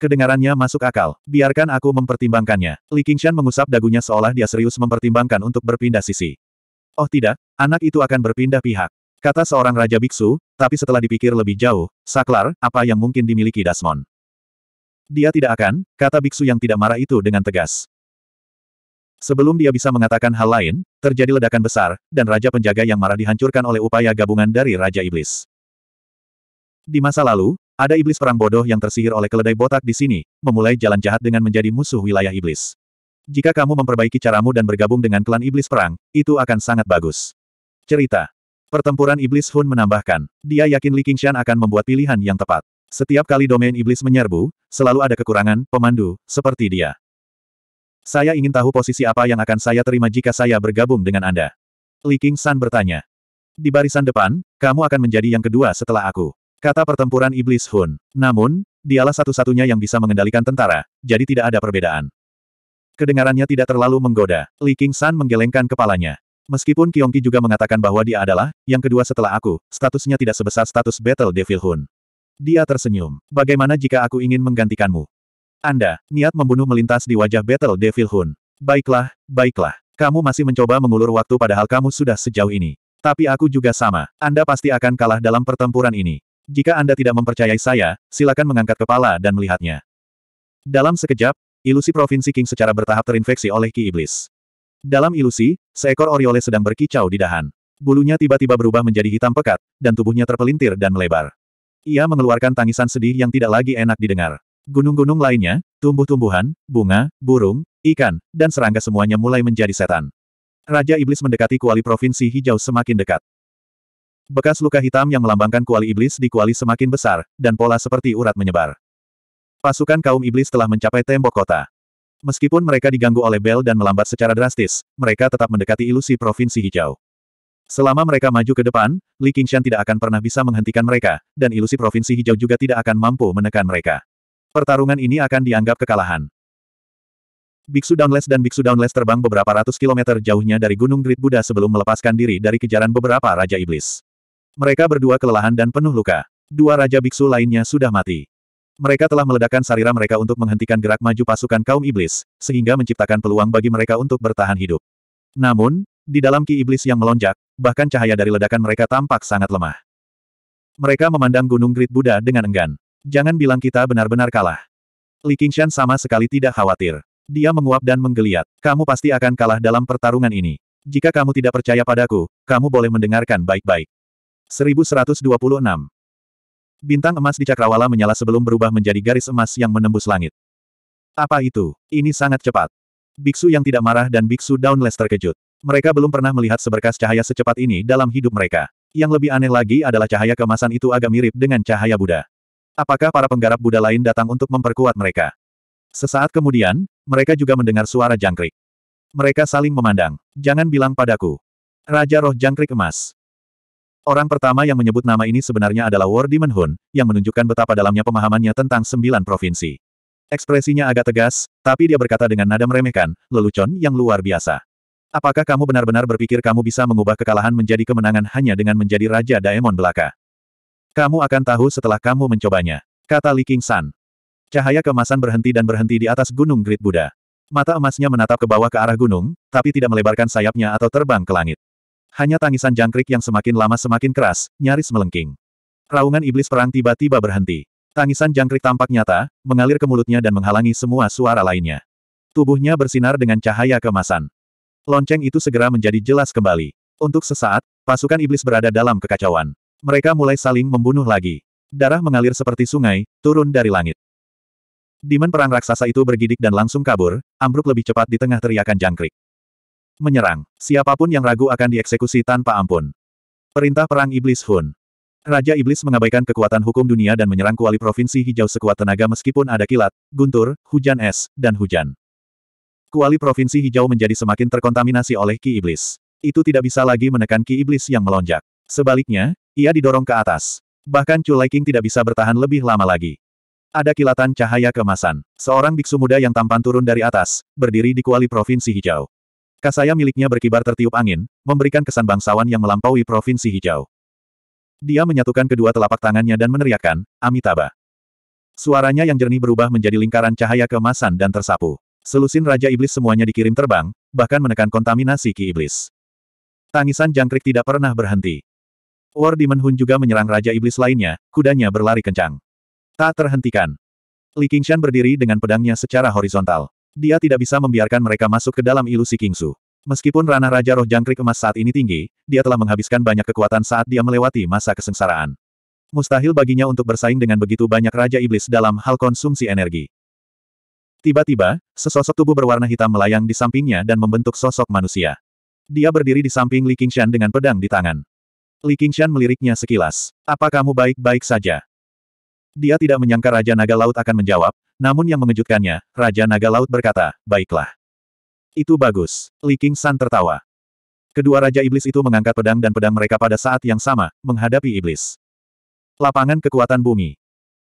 Kedengarannya masuk akal. Biarkan aku mempertimbangkannya. Li Qingshan mengusap dagunya seolah dia serius mempertimbangkan untuk berpindah sisi. Oh tidak, anak itu akan berpindah pihak. Kata seorang raja biksu, tapi setelah dipikir lebih jauh, saklar, apa yang mungkin dimiliki Dasmon? Dia tidak akan, kata biksu yang tidak marah itu dengan tegas. Sebelum dia bisa mengatakan hal lain, terjadi ledakan besar, dan Raja Penjaga yang marah dihancurkan oleh upaya gabungan dari Raja Iblis. Di masa lalu, ada iblis perang bodoh yang tersihir oleh keledai botak di sini, memulai jalan jahat dengan menjadi musuh wilayah iblis. Jika kamu memperbaiki caramu dan bergabung dengan klan iblis perang, itu akan sangat bagus. Cerita. Pertempuran iblis Hun menambahkan, dia yakin Li Qingshan akan membuat pilihan yang tepat. Setiap kali domain iblis menyerbu, selalu ada kekurangan, pemandu, seperti dia. Saya ingin tahu posisi apa yang akan saya terima jika saya bergabung dengan Anda. Li King San bertanya. Di barisan depan, kamu akan menjadi yang kedua setelah aku. Kata pertempuran Iblis Hun. Namun, dialah satu-satunya yang bisa mengendalikan tentara, jadi tidak ada perbedaan. Kedengarannya tidak terlalu menggoda. Li King San menggelengkan kepalanya. Meskipun Ki juga mengatakan bahwa dia adalah yang kedua setelah aku, statusnya tidak sebesar status Battle Devil Hun. Dia tersenyum. Bagaimana jika aku ingin menggantikanmu? Anda, niat membunuh melintas di wajah Battle Devil Hun. Baiklah, baiklah. Kamu masih mencoba mengulur waktu padahal kamu sudah sejauh ini. Tapi aku juga sama. Anda pasti akan kalah dalam pertempuran ini. Jika Anda tidak mempercayai saya, silakan mengangkat kepala dan melihatnya. Dalam sekejap, ilusi Provinsi King secara bertahap terinfeksi oleh Ki Iblis. Dalam ilusi, seekor oriole sedang berkicau di dahan. Bulunya tiba-tiba berubah menjadi hitam pekat, dan tubuhnya terpelintir dan melebar. Ia mengeluarkan tangisan sedih yang tidak lagi enak didengar. Gunung-gunung lainnya, tumbuh-tumbuhan, bunga, burung, ikan, dan serangga semuanya mulai menjadi setan. Raja Iblis mendekati kuali Provinsi Hijau semakin dekat. Bekas luka hitam yang melambangkan kuali iblis di kuali semakin besar, dan pola seperti urat menyebar. Pasukan kaum iblis telah mencapai tembok kota. Meskipun mereka diganggu oleh bel dan melambat secara drastis, mereka tetap mendekati ilusi Provinsi Hijau. Selama mereka maju ke depan, Li Qingshan tidak akan pernah bisa menghentikan mereka, dan ilusi Provinsi Hijau juga tidak akan mampu menekan mereka. Pertarungan ini akan dianggap kekalahan. Biksu Downless dan Biksu Downless terbang beberapa ratus kilometer jauhnya dari Gunung Great Buddha sebelum melepaskan diri dari kejaran beberapa Raja Iblis. Mereka berdua kelelahan dan penuh luka. Dua Raja Biksu lainnya sudah mati. Mereka telah meledakkan sarira mereka untuk menghentikan gerak maju pasukan kaum iblis, sehingga menciptakan peluang bagi mereka untuk bertahan hidup. Namun, di dalam ki iblis yang melonjak, bahkan cahaya dari ledakan mereka tampak sangat lemah. Mereka memandang Gunung Great Buddha dengan enggan. Jangan bilang kita benar-benar kalah. Li Qingshan sama sekali tidak khawatir. Dia menguap dan menggeliat. Kamu pasti akan kalah dalam pertarungan ini. Jika kamu tidak percaya padaku, kamu boleh mendengarkan baik-baik. 1126 Bintang emas di cakrawala menyala sebelum berubah menjadi garis emas yang menembus langit. Apa itu? Ini sangat cepat. Biksu yang tidak marah dan Biksu Downless terkejut. Mereka belum pernah melihat seberkas cahaya secepat ini dalam hidup mereka. Yang lebih aneh lagi adalah cahaya kemasan itu agak mirip dengan cahaya Buddha. Apakah para penggarap Buddha lain datang untuk memperkuat mereka? Sesaat kemudian, mereka juga mendengar suara jangkrik. Mereka saling memandang. Jangan bilang padaku. Raja Roh Jangkrik Emas. Orang pertama yang menyebut nama ini sebenarnya adalah War Demon yang menunjukkan betapa dalamnya pemahamannya tentang sembilan provinsi. Ekspresinya agak tegas, tapi dia berkata dengan nada meremehkan, lelucon yang luar biasa. Apakah kamu benar-benar berpikir kamu bisa mengubah kekalahan menjadi kemenangan hanya dengan menjadi Raja Daemon belaka? Kamu akan tahu setelah kamu mencobanya. Kata Li King San. Cahaya kemasan berhenti dan berhenti di atas gunung Great Buddha. Mata emasnya menatap ke bawah ke arah gunung, tapi tidak melebarkan sayapnya atau terbang ke langit. Hanya tangisan jangkrik yang semakin lama semakin keras, nyaris melengking. Raungan iblis perang tiba-tiba berhenti. Tangisan jangkrik tampak nyata, mengalir ke mulutnya dan menghalangi semua suara lainnya. Tubuhnya bersinar dengan cahaya kemasan. Lonceng itu segera menjadi jelas kembali. Untuk sesaat, pasukan iblis berada dalam kekacauan. Mereka mulai saling membunuh lagi. Darah mengalir seperti sungai, turun dari langit. Dimen perang raksasa itu bergidik dan langsung kabur, ambruk lebih cepat di tengah teriakan jangkrik. Menyerang. Siapapun yang ragu akan dieksekusi tanpa ampun. Perintah Perang Iblis Hun. Raja Iblis mengabaikan kekuatan hukum dunia dan menyerang kuali provinsi hijau sekuat tenaga meskipun ada kilat, guntur, hujan es, dan hujan. Kuali provinsi hijau menjadi semakin terkontaminasi oleh Ki Iblis. Itu tidak bisa lagi menekan Ki Iblis yang melonjak. Sebaliknya, ia didorong ke atas. Bahkan Chu King tidak bisa bertahan lebih lama lagi. Ada kilatan cahaya kemasan. Seorang biksu muda yang tampan turun dari atas, berdiri di kuali Provinsi Hijau. Kasaya miliknya berkibar tertiup angin, memberikan kesan bangsawan yang melampaui Provinsi Hijau. Dia menyatukan kedua telapak tangannya dan meneriakkan, Amitabha. Suaranya yang jernih berubah menjadi lingkaran cahaya kemasan dan tersapu. Selusin Raja Iblis semuanya dikirim terbang, bahkan menekan kontaminasi Ki Iblis. Tangisan jangkrik tidak pernah berhenti. War Demon Hun juga menyerang Raja Iblis lainnya, kudanya berlari kencang. Tak terhentikan. Li Qingshan berdiri dengan pedangnya secara horizontal. Dia tidak bisa membiarkan mereka masuk ke dalam ilusi Kingsu. Meskipun ranah Raja Roh Jangkrik Emas saat ini tinggi, dia telah menghabiskan banyak kekuatan saat dia melewati masa kesengsaraan. Mustahil baginya untuk bersaing dengan begitu banyak Raja Iblis dalam hal konsumsi energi. Tiba-tiba, sesosok tubuh berwarna hitam melayang di sampingnya dan membentuk sosok manusia. Dia berdiri di samping Li Qingshan dengan pedang di tangan. Li Qingshan meliriknya sekilas. Apa kamu baik-baik saja? Dia tidak menyangka Raja Naga Laut akan menjawab, namun yang mengejutkannya, Raja Naga Laut berkata, baiklah. Itu bagus. Li Qingshan tertawa. Kedua Raja Iblis itu mengangkat pedang dan pedang mereka pada saat yang sama, menghadapi Iblis. Lapangan kekuatan bumi.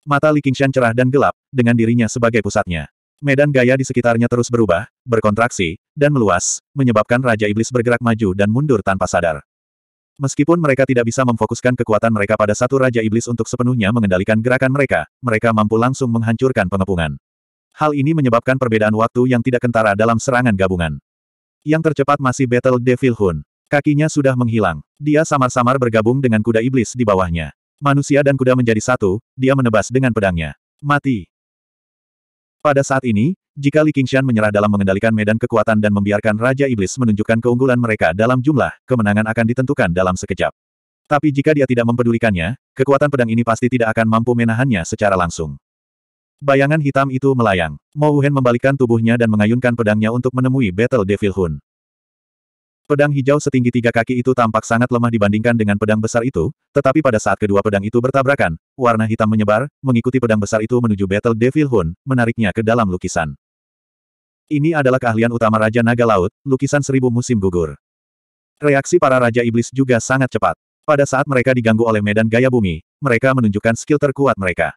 Mata Li Qingshan cerah dan gelap, dengan dirinya sebagai pusatnya. Medan gaya di sekitarnya terus berubah, berkontraksi, dan meluas, menyebabkan Raja Iblis bergerak maju dan mundur tanpa sadar. Meskipun mereka tidak bisa memfokuskan kekuatan mereka pada satu Raja Iblis untuk sepenuhnya mengendalikan gerakan mereka, mereka mampu langsung menghancurkan pengepungan. Hal ini menyebabkan perbedaan waktu yang tidak kentara dalam serangan gabungan. Yang tercepat masih Battle Devil Hun. Kakinya sudah menghilang. Dia samar-samar bergabung dengan kuda iblis di bawahnya. Manusia dan kuda menjadi satu, dia menebas dengan pedangnya. Mati. Pada saat ini, jika Li Qingshan menyerah dalam mengendalikan medan kekuatan dan membiarkan Raja Iblis menunjukkan keunggulan mereka dalam jumlah, kemenangan akan ditentukan dalam sekejap. Tapi jika dia tidak mempedulikannya, kekuatan pedang ini pasti tidak akan mampu menahannya secara langsung. Bayangan hitam itu melayang. Mo Wuhen membalikkan tubuhnya dan mengayunkan pedangnya untuk menemui Battle Devil Hun. Pedang hijau setinggi tiga kaki itu tampak sangat lemah dibandingkan dengan pedang besar itu, tetapi pada saat kedua pedang itu bertabrakan, warna hitam menyebar, mengikuti pedang besar itu menuju Battle Devil Hun, menariknya ke dalam lukisan. Ini adalah keahlian utama Raja Naga Laut, lukisan seribu musim gugur. Reaksi para Raja Iblis juga sangat cepat. Pada saat mereka diganggu oleh medan gaya bumi, mereka menunjukkan skill terkuat mereka.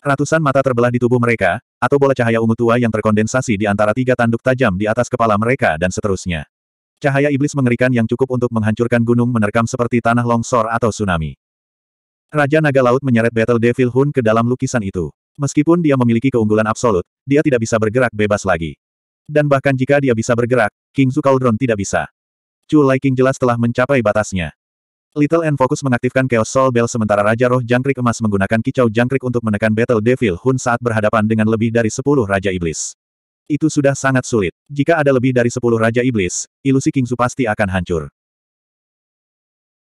Ratusan mata terbelah di tubuh mereka, atau bola cahaya ungu tua yang terkondensasi di antara tiga tanduk tajam di atas kepala mereka dan seterusnya. Cahaya iblis mengerikan yang cukup untuk menghancurkan gunung menerkam seperti tanah longsor atau tsunami. Raja Naga Laut menyeret Battle Devil Hun ke dalam lukisan itu. Meskipun dia memiliki keunggulan absolut, dia tidak bisa bergerak bebas lagi. Dan bahkan jika dia bisa bergerak, King Zu Cauldron tidak bisa. Chu Lai King jelas telah mencapai batasnya. Little and Focus mengaktifkan Chaos Soul Bell sementara Raja Roh Jangkrik Emas menggunakan kicau jangkrik untuk menekan Battle Devil Hun saat berhadapan dengan lebih dari 10 Raja Iblis. Itu sudah sangat sulit. Jika ada lebih dari 10 Raja Iblis, ilusi King Zu pasti akan hancur.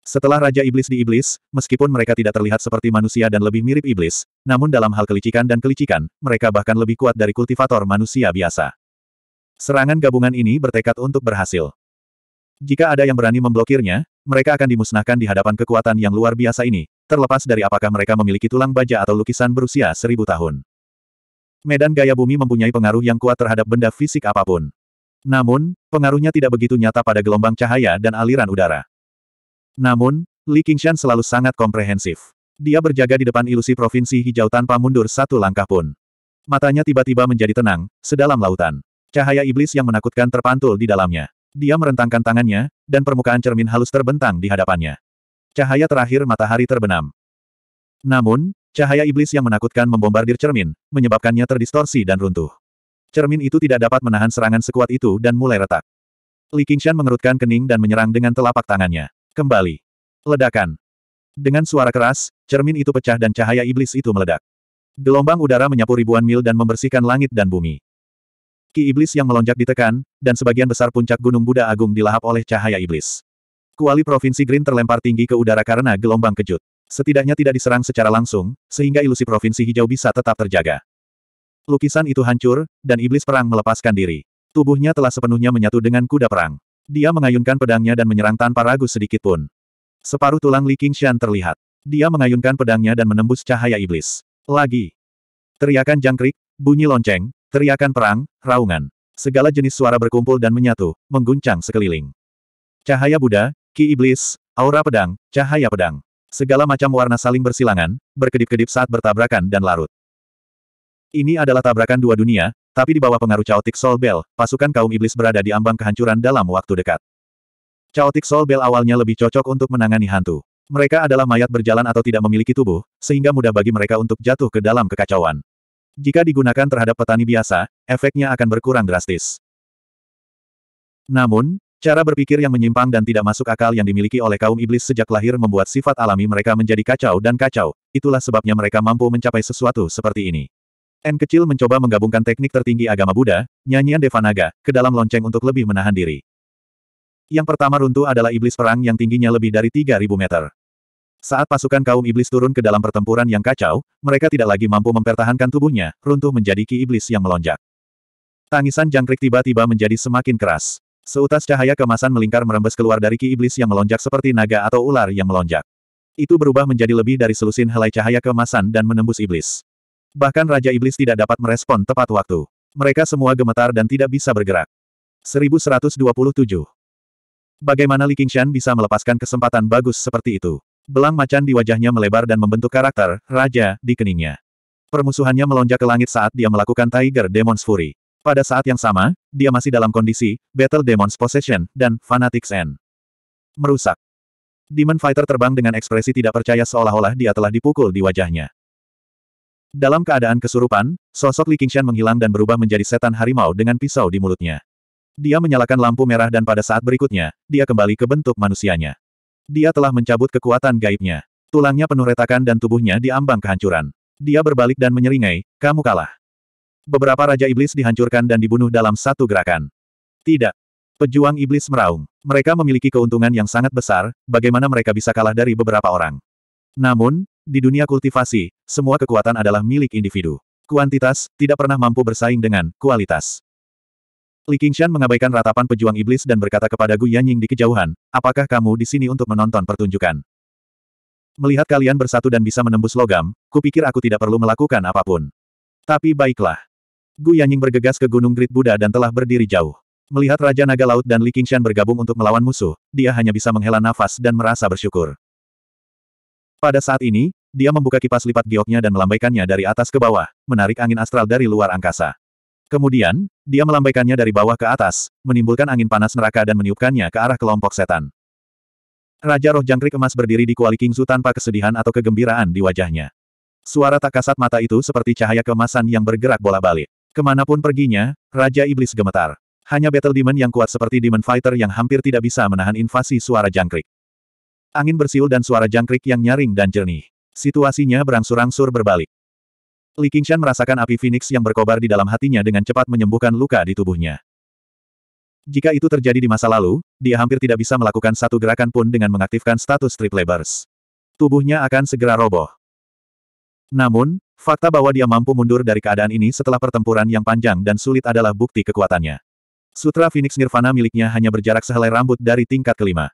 Setelah Raja Iblis di Iblis, meskipun mereka tidak terlihat seperti manusia dan lebih mirip Iblis, namun dalam hal kelicikan dan kelicikan, mereka bahkan lebih kuat dari kultivator manusia biasa. Serangan gabungan ini bertekad untuk berhasil. Jika ada yang berani memblokirnya, mereka akan dimusnahkan di hadapan kekuatan yang luar biasa ini, terlepas dari apakah mereka memiliki tulang baja atau lukisan berusia seribu tahun. Medan gaya bumi mempunyai pengaruh yang kuat terhadap benda fisik apapun. Namun, pengaruhnya tidak begitu nyata pada gelombang cahaya dan aliran udara. Namun, Li Qingshan selalu sangat komprehensif. Dia berjaga di depan ilusi provinsi hijau tanpa mundur satu langkah pun. Matanya tiba-tiba menjadi tenang, sedalam lautan. Cahaya iblis yang menakutkan terpantul di dalamnya. Dia merentangkan tangannya, dan permukaan cermin halus terbentang di hadapannya. Cahaya terakhir matahari terbenam. Namun, cahaya iblis yang menakutkan membombardir cermin, menyebabkannya terdistorsi dan runtuh. Cermin itu tidak dapat menahan serangan sekuat itu dan mulai retak. Li Qingshan mengerutkan kening dan menyerang dengan telapak tangannya. Kembali. Ledakan. Dengan suara keras, cermin itu pecah dan cahaya iblis itu meledak. Gelombang udara menyapu ribuan mil dan membersihkan langit dan bumi. Kaki iblis yang melonjak ditekan, dan sebagian besar puncak Gunung Buddha Agung dilahap oleh cahaya iblis. Kuali Provinsi Green terlempar tinggi ke udara karena gelombang kejut. Setidaknya tidak diserang secara langsung, sehingga ilusi Provinsi Hijau bisa tetap terjaga. Lukisan itu hancur, dan iblis perang melepaskan diri. Tubuhnya telah sepenuhnya menyatu dengan kuda perang. Dia mengayunkan pedangnya dan menyerang tanpa ragu sedikit pun. Separuh tulang Li Qingshan terlihat. Dia mengayunkan pedangnya dan menembus cahaya iblis. Lagi. Teriakan jangkrik, bunyi lonceng, Teriakan perang, raungan. Segala jenis suara berkumpul dan menyatu, mengguncang sekeliling. Cahaya Buddha, Ki Iblis, aura pedang, cahaya pedang. Segala macam warna saling bersilangan, berkedip-kedip saat bertabrakan dan larut. Ini adalah tabrakan dua dunia, tapi di bawah pengaruh Chaotic Soul Bell, pasukan kaum iblis berada di ambang kehancuran dalam waktu dekat. Chaotic Soul Bell awalnya lebih cocok untuk menangani hantu. Mereka adalah mayat berjalan atau tidak memiliki tubuh, sehingga mudah bagi mereka untuk jatuh ke dalam kekacauan. Jika digunakan terhadap petani biasa, efeknya akan berkurang drastis. Namun, cara berpikir yang menyimpang dan tidak masuk akal yang dimiliki oleh kaum iblis sejak lahir membuat sifat alami mereka menjadi kacau dan kacau, itulah sebabnya mereka mampu mencapai sesuatu seperti ini. N kecil mencoba menggabungkan teknik tertinggi agama Buddha, nyanyian Devanaga, ke dalam lonceng untuk lebih menahan diri. Yang pertama runtuh adalah iblis perang yang tingginya lebih dari 3.000 meter. Saat pasukan kaum iblis turun ke dalam pertempuran yang kacau, mereka tidak lagi mampu mempertahankan tubuhnya, runtuh menjadi ki iblis yang melonjak. Tangisan jangkrik tiba-tiba menjadi semakin keras. Seutas cahaya kemasan melingkar merembes keluar dari ki iblis yang melonjak seperti naga atau ular yang melonjak. Itu berubah menjadi lebih dari selusin helai cahaya kemasan dan menembus iblis. Bahkan Raja Iblis tidak dapat merespon tepat waktu. Mereka semua gemetar dan tidak bisa bergerak. 1127 Bagaimana Li Qingshan bisa melepaskan kesempatan bagus seperti itu? Belang macan di wajahnya melebar dan membentuk karakter, raja, di keningnya. Permusuhannya melonjak ke langit saat dia melakukan Tiger Demon's Fury. Pada saat yang sama, dia masih dalam kondisi, Battle Demon's Possession, dan Fanatics End. Merusak. Demon Fighter terbang dengan ekspresi tidak percaya seolah-olah dia telah dipukul di wajahnya. Dalam keadaan kesurupan, sosok Li Qingshan menghilang dan berubah menjadi setan harimau dengan pisau di mulutnya. Dia menyalakan lampu merah dan pada saat berikutnya, dia kembali ke bentuk manusianya. Dia telah mencabut kekuatan gaibnya. Tulangnya penuh retakan dan tubuhnya diambang kehancuran. Dia berbalik dan menyeringai, kamu kalah. Beberapa Raja Iblis dihancurkan dan dibunuh dalam satu gerakan. Tidak. Pejuang Iblis meraung. Mereka memiliki keuntungan yang sangat besar, bagaimana mereka bisa kalah dari beberapa orang. Namun, di dunia kultivasi, semua kekuatan adalah milik individu. Kuantitas, tidak pernah mampu bersaing dengan kualitas. Li Qingshan mengabaikan ratapan pejuang iblis dan berkata kepada Gu Yanying di kejauhan, apakah kamu di sini untuk menonton pertunjukan? Melihat kalian bersatu dan bisa menembus logam, kupikir aku tidak perlu melakukan apapun. Tapi baiklah. Gu Yanying bergegas ke Gunung Grit Buddha dan telah berdiri jauh. Melihat Raja Naga Laut dan Li Qingshan bergabung untuk melawan musuh, dia hanya bisa menghela nafas dan merasa bersyukur. Pada saat ini, dia membuka kipas lipat gioknya dan melambaikannya dari atas ke bawah, menarik angin astral dari luar angkasa. Kemudian, dia melambaikannya dari bawah ke atas, menimbulkan angin panas neraka dan meniupkannya ke arah kelompok setan. Raja roh jangkrik emas berdiri di kuali Kingzu tanpa kesedihan atau kegembiraan di wajahnya. Suara tak kasat mata itu seperti cahaya kemasan yang bergerak bola-balik. Kemanapun perginya, Raja Iblis gemetar. Hanya Battle Demon yang kuat seperti Demon Fighter yang hampir tidak bisa menahan invasi suara jangkrik. Angin bersiul dan suara jangkrik yang nyaring dan jernih. Situasinya berangsur-angsur berbalik. Li Qingshan merasakan api Phoenix yang berkobar di dalam hatinya dengan cepat menyembuhkan luka di tubuhnya. Jika itu terjadi di masa lalu, dia hampir tidak bisa melakukan satu gerakan pun dengan mengaktifkan status Triple Burst. Tubuhnya akan segera roboh. Namun, fakta bahwa dia mampu mundur dari keadaan ini setelah pertempuran yang panjang dan sulit adalah bukti kekuatannya. Sutra Phoenix Nirvana miliknya hanya berjarak sehelai rambut dari tingkat kelima.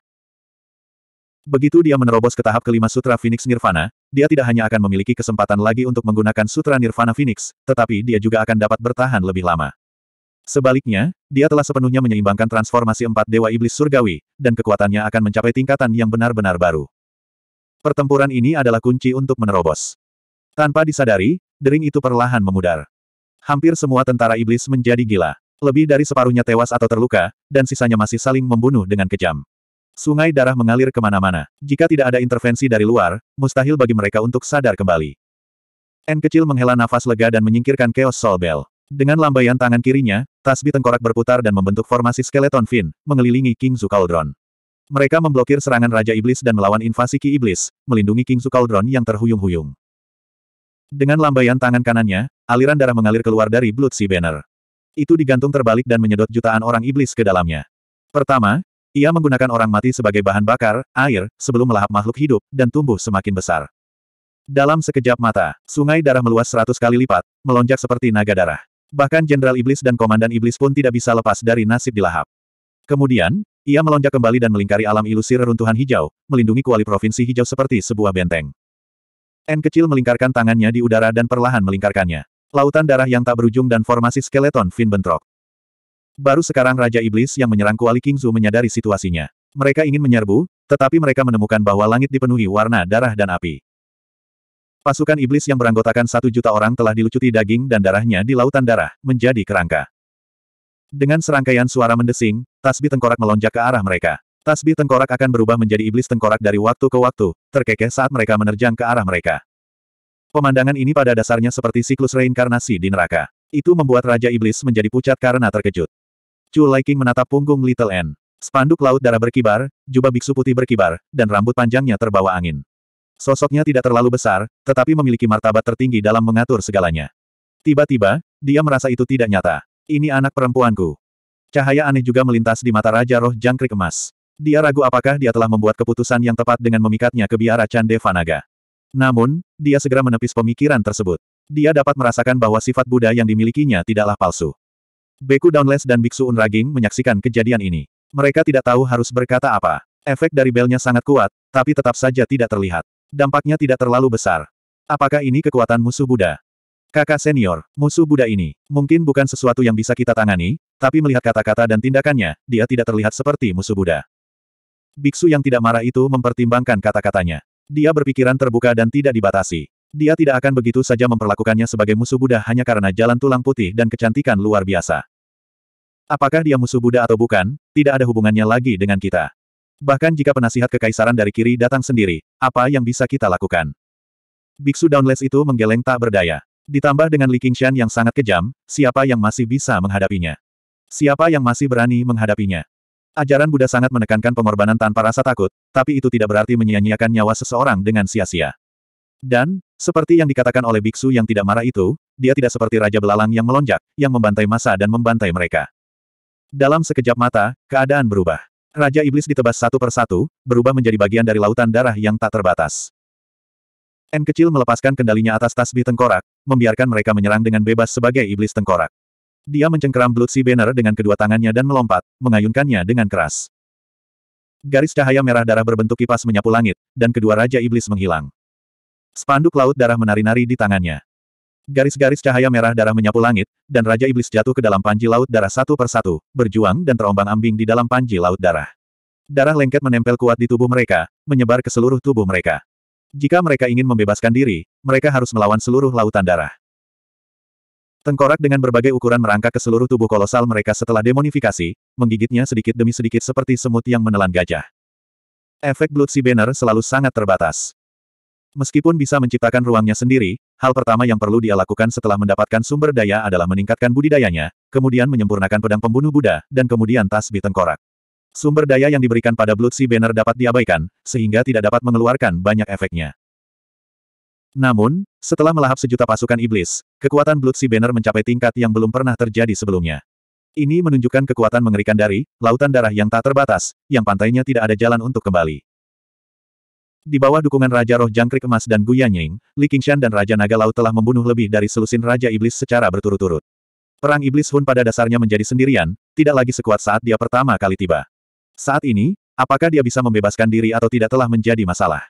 Begitu dia menerobos ke tahap kelima Sutra Phoenix Nirvana, dia tidak hanya akan memiliki kesempatan lagi untuk menggunakan Sutra Nirvana Phoenix, tetapi dia juga akan dapat bertahan lebih lama. Sebaliknya, dia telah sepenuhnya menyeimbangkan transformasi empat Dewa Iblis Surgawi, dan kekuatannya akan mencapai tingkatan yang benar-benar baru. Pertempuran ini adalah kunci untuk menerobos. Tanpa disadari, dering itu perlahan memudar. Hampir semua tentara iblis menjadi gila. Lebih dari separuhnya tewas atau terluka, dan sisanya masih saling membunuh dengan kejam. Sungai darah mengalir kemana-mana. Jika tidak ada intervensi dari luar, mustahil bagi mereka untuk sadar kembali. N kecil menghela nafas lega dan menyingkirkan Chaos Soul Bell. Dengan lambaian tangan kirinya, tasbih tengkorak berputar dan membentuk formasi skeleton fin, mengelilingi King Zucaldron. Mereka memblokir serangan Raja Iblis dan melawan invasi Ki Iblis, melindungi King Zucaldron yang terhuyung-huyung. Dengan lambaian tangan kanannya, aliran darah mengalir keluar dari Blood Sea Banner. Itu digantung terbalik dan menyedot jutaan orang iblis ke dalamnya. Pertama, ia menggunakan orang mati sebagai bahan bakar, air, sebelum melahap makhluk hidup, dan tumbuh semakin besar. Dalam sekejap mata, sungai darah meluas seratus kali lipat, melonjak seperti naga darah. Bahkan Jenderal Iblis dan Komandan Iblis pun tidak bisa lepas dari nasib dilahap. Kemudian, ia melonjak kembali dan melingkari alam ilusi reruntuhan hijau, melindungi kuali provinsi hijau seperti sebuah benteng. N kecil melingkarkan tangannya di udara dan perlahan melingkarkannya. Lautan darah yang tak berujung dan formasi skeleton fin bentrok. Baru sekarang Raja Iblis yang menyerang Kuali Kingzu menyadari situasinya. Mereka ingin menyerbu, tetapi mereka menemukan bahwa langit dipenuhi warna darah dan api. Pasukan iblis yang beranggotakan satu juta orang telah dilucuti daging dan darahnya di lautan darah, menjadi kerangka. Dengan serangkaian suara mendesing, tasbih tengkorak melonjak ke arah mereka. Tasbih tengkorak akan berubah menjadi iblis tengkorak dari waktu ke waktu, terkekeh saat mereka menerjang ke arah mereka. Pemandangan ini pada dasarnya seperti siklus reinkarnasi di neraka. Itu membuat Raja Iblis menjadi pucat karena terkejut. Chu Liking menatap punggung Little N. Spanduk laut darah berkibar, jubah biksu putih berkibar, dan rambut panjangnya terbawa angin. Sosoknya tidak terlalu besar, tetapi memiliki martabat tertinggi dalam mengatur segalanya. Tiba-tiba, dia merasa itu tidak nyata. Ini anak perempuanku. Cahaya aneh juga melintas di mata Raja Roh Jangkrik Emas. Dia ragu apakah dia telah membuat keputusan yang tepat dengan memikatnya ke biara Cande Vanaga. Namun, dia segera menepis pemikiran tersebut. Dia dapat merasakan bahwa sifat Buddha yang dimilikinya tidaklah palsu. Beku Downless dan Biksu Unraging menyaksikan kejadian ini. Mereka tidak tahu harus berkata apa. Efek dari belnya sangat kuat, tapi tetap saja tidak terlihat. Dampaknya tidak terlalu besar. Apakah ini kekuatan musuh Buddha? Kakak senior, musuh Buddha ini, mungkin bukan sesuatu yang bisa kita tangani, tapi melihat kata-kata dan tindakannya, dia tidak terlihat seperti musuh Buddha. Biksu yang tidak marah itu mempertimbangkan kata-katanya. Dia berpikiran terbuka dan tidak dibatasi. Dia tidak akan begitu saja memperlakukannya sebagai musuh Buddha hanya karena jalan tulang putih dan kecantikan luar biasa. Apakah dia musuh Buddha atau bukan, tidak ada hubungannya lagi dengan kita. Bahkan jika penasihat kekaisaran dari kiri datang sendiri, apa yang bisa kita lakukan? Biksu Downless itu menggeleng tak berdaya. Ditambah dengan Li Qingshan yang sangat kejam, siapa yang masih bisa menghadapinya? Siapa yang masih berani menghadapinya? Ajaran Buddha sangat menekankan pengorbanan tanpa rasa takut, tapi itu tidak berarti menyia-nyiakan nyawa seseorang dengan sia-sia. Dan, seperti yang dikatakan oleh biksu yang tidak marah itu, dia tidak seperti Raja Belalang yang melonjak, yang membantai masa dan membantai mereka. Dalam sekejap mata, keadaan berubah. Raja Iblis ditebas satu persatu, berubah menjadi bagian dari lautan darah yang tak terbatas. N kecil melepaskan kendalinya atas tasbih tengkorak, membiarkan mereka menyerang dengan bebas sebagai Iblis tengkorak. Dia mencengkeram Blood Sea Banner dengan kedua tangannya dan melompat, mengayunkannya dengan keras. Garis cahaya merah darah berbentuk kipas menyapu langit, dan kedua Raja Iblis menghilang. Spanduk laut darah menari-nari di tangannya. Garis-garis cahaya merah darah menyapu langit, dan Raja Iblis jatuh ke dalam panji laut darah satu persatu, berjuang dan terombang-ambing di dalam panji laut darah. Darah lengket menempel kuat di tubuh mereka, menyebar ke seluruh tubuh mereka. Jika mereka ingin membebaskan diri, mereka harus melawan seluruh lautan darah. Tengkorak dengan berbagai ukuran merangkak ke seluruh tubuh kolosal mereka setelah demonifikasi, menggigitnya sedikit demi sedikit seperti semut yang menelan gajah. Efek Blood Sea Banner selalu sangat terbatas. Meskipun bisa menciptakan ruangnya sendiri, hal pertama yang perlu dia lakukan setelah mendapatkan sumber daya adalah meningkatkan budidayanya, kemudian menyempurnakan pedang pembunuh Buddha, dan kemudian tasbih tengkorak. Sumber daya yang diberikan pada Blood Sea Banner dapat diabaikan, sehingga tidak dapat mengeluarkan banyak efeknya. Namun, setelah melahap sejuta pasukan iblis, kekuatan Blood Sea Banner mencapai tingkat yang belum pernah terjadi sebelumnya. Ini menunjukkan kekuatan mengerikan dari lautan darah yang tak terbatas, yang pantainya tidak ada jalan untuk kembali. Di bawah dukungan Raja Roh Jangkrik Emas dan Guya Nying, Li Qingshan dan Raja Naga Laut telah membunuh lebih dari selusin Raja Iblis secara berturut-turut. Perang Iblis Hun pada dasarnya menjadi sendirian, tidak lagi sekuat saat dia pertama kali tiba. Saat ini, apakah dia bisa membebaskan diri atau tidak telah menjadi masalah.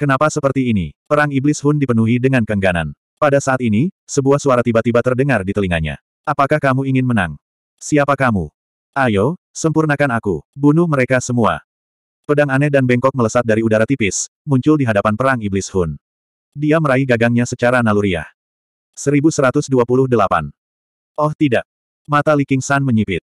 Kenapa seperti ini? Perang Iblis Hun dipenuhi dengan kengganan. Pada saat ini, sebuah suara tiba-tiba terdengar di telinganya. Apakah kamu ingin menang? Siapa kamu? Ayo, sempurnakan aku, bunuh mereka semua. Pedang aneh dan bengkok melesat dari udara tipis, muncul di hadapan perang iblis Hun. Dia meraih gagangnya secara naluriah. 1128. Oh tidak. Mata Li King San menyipit.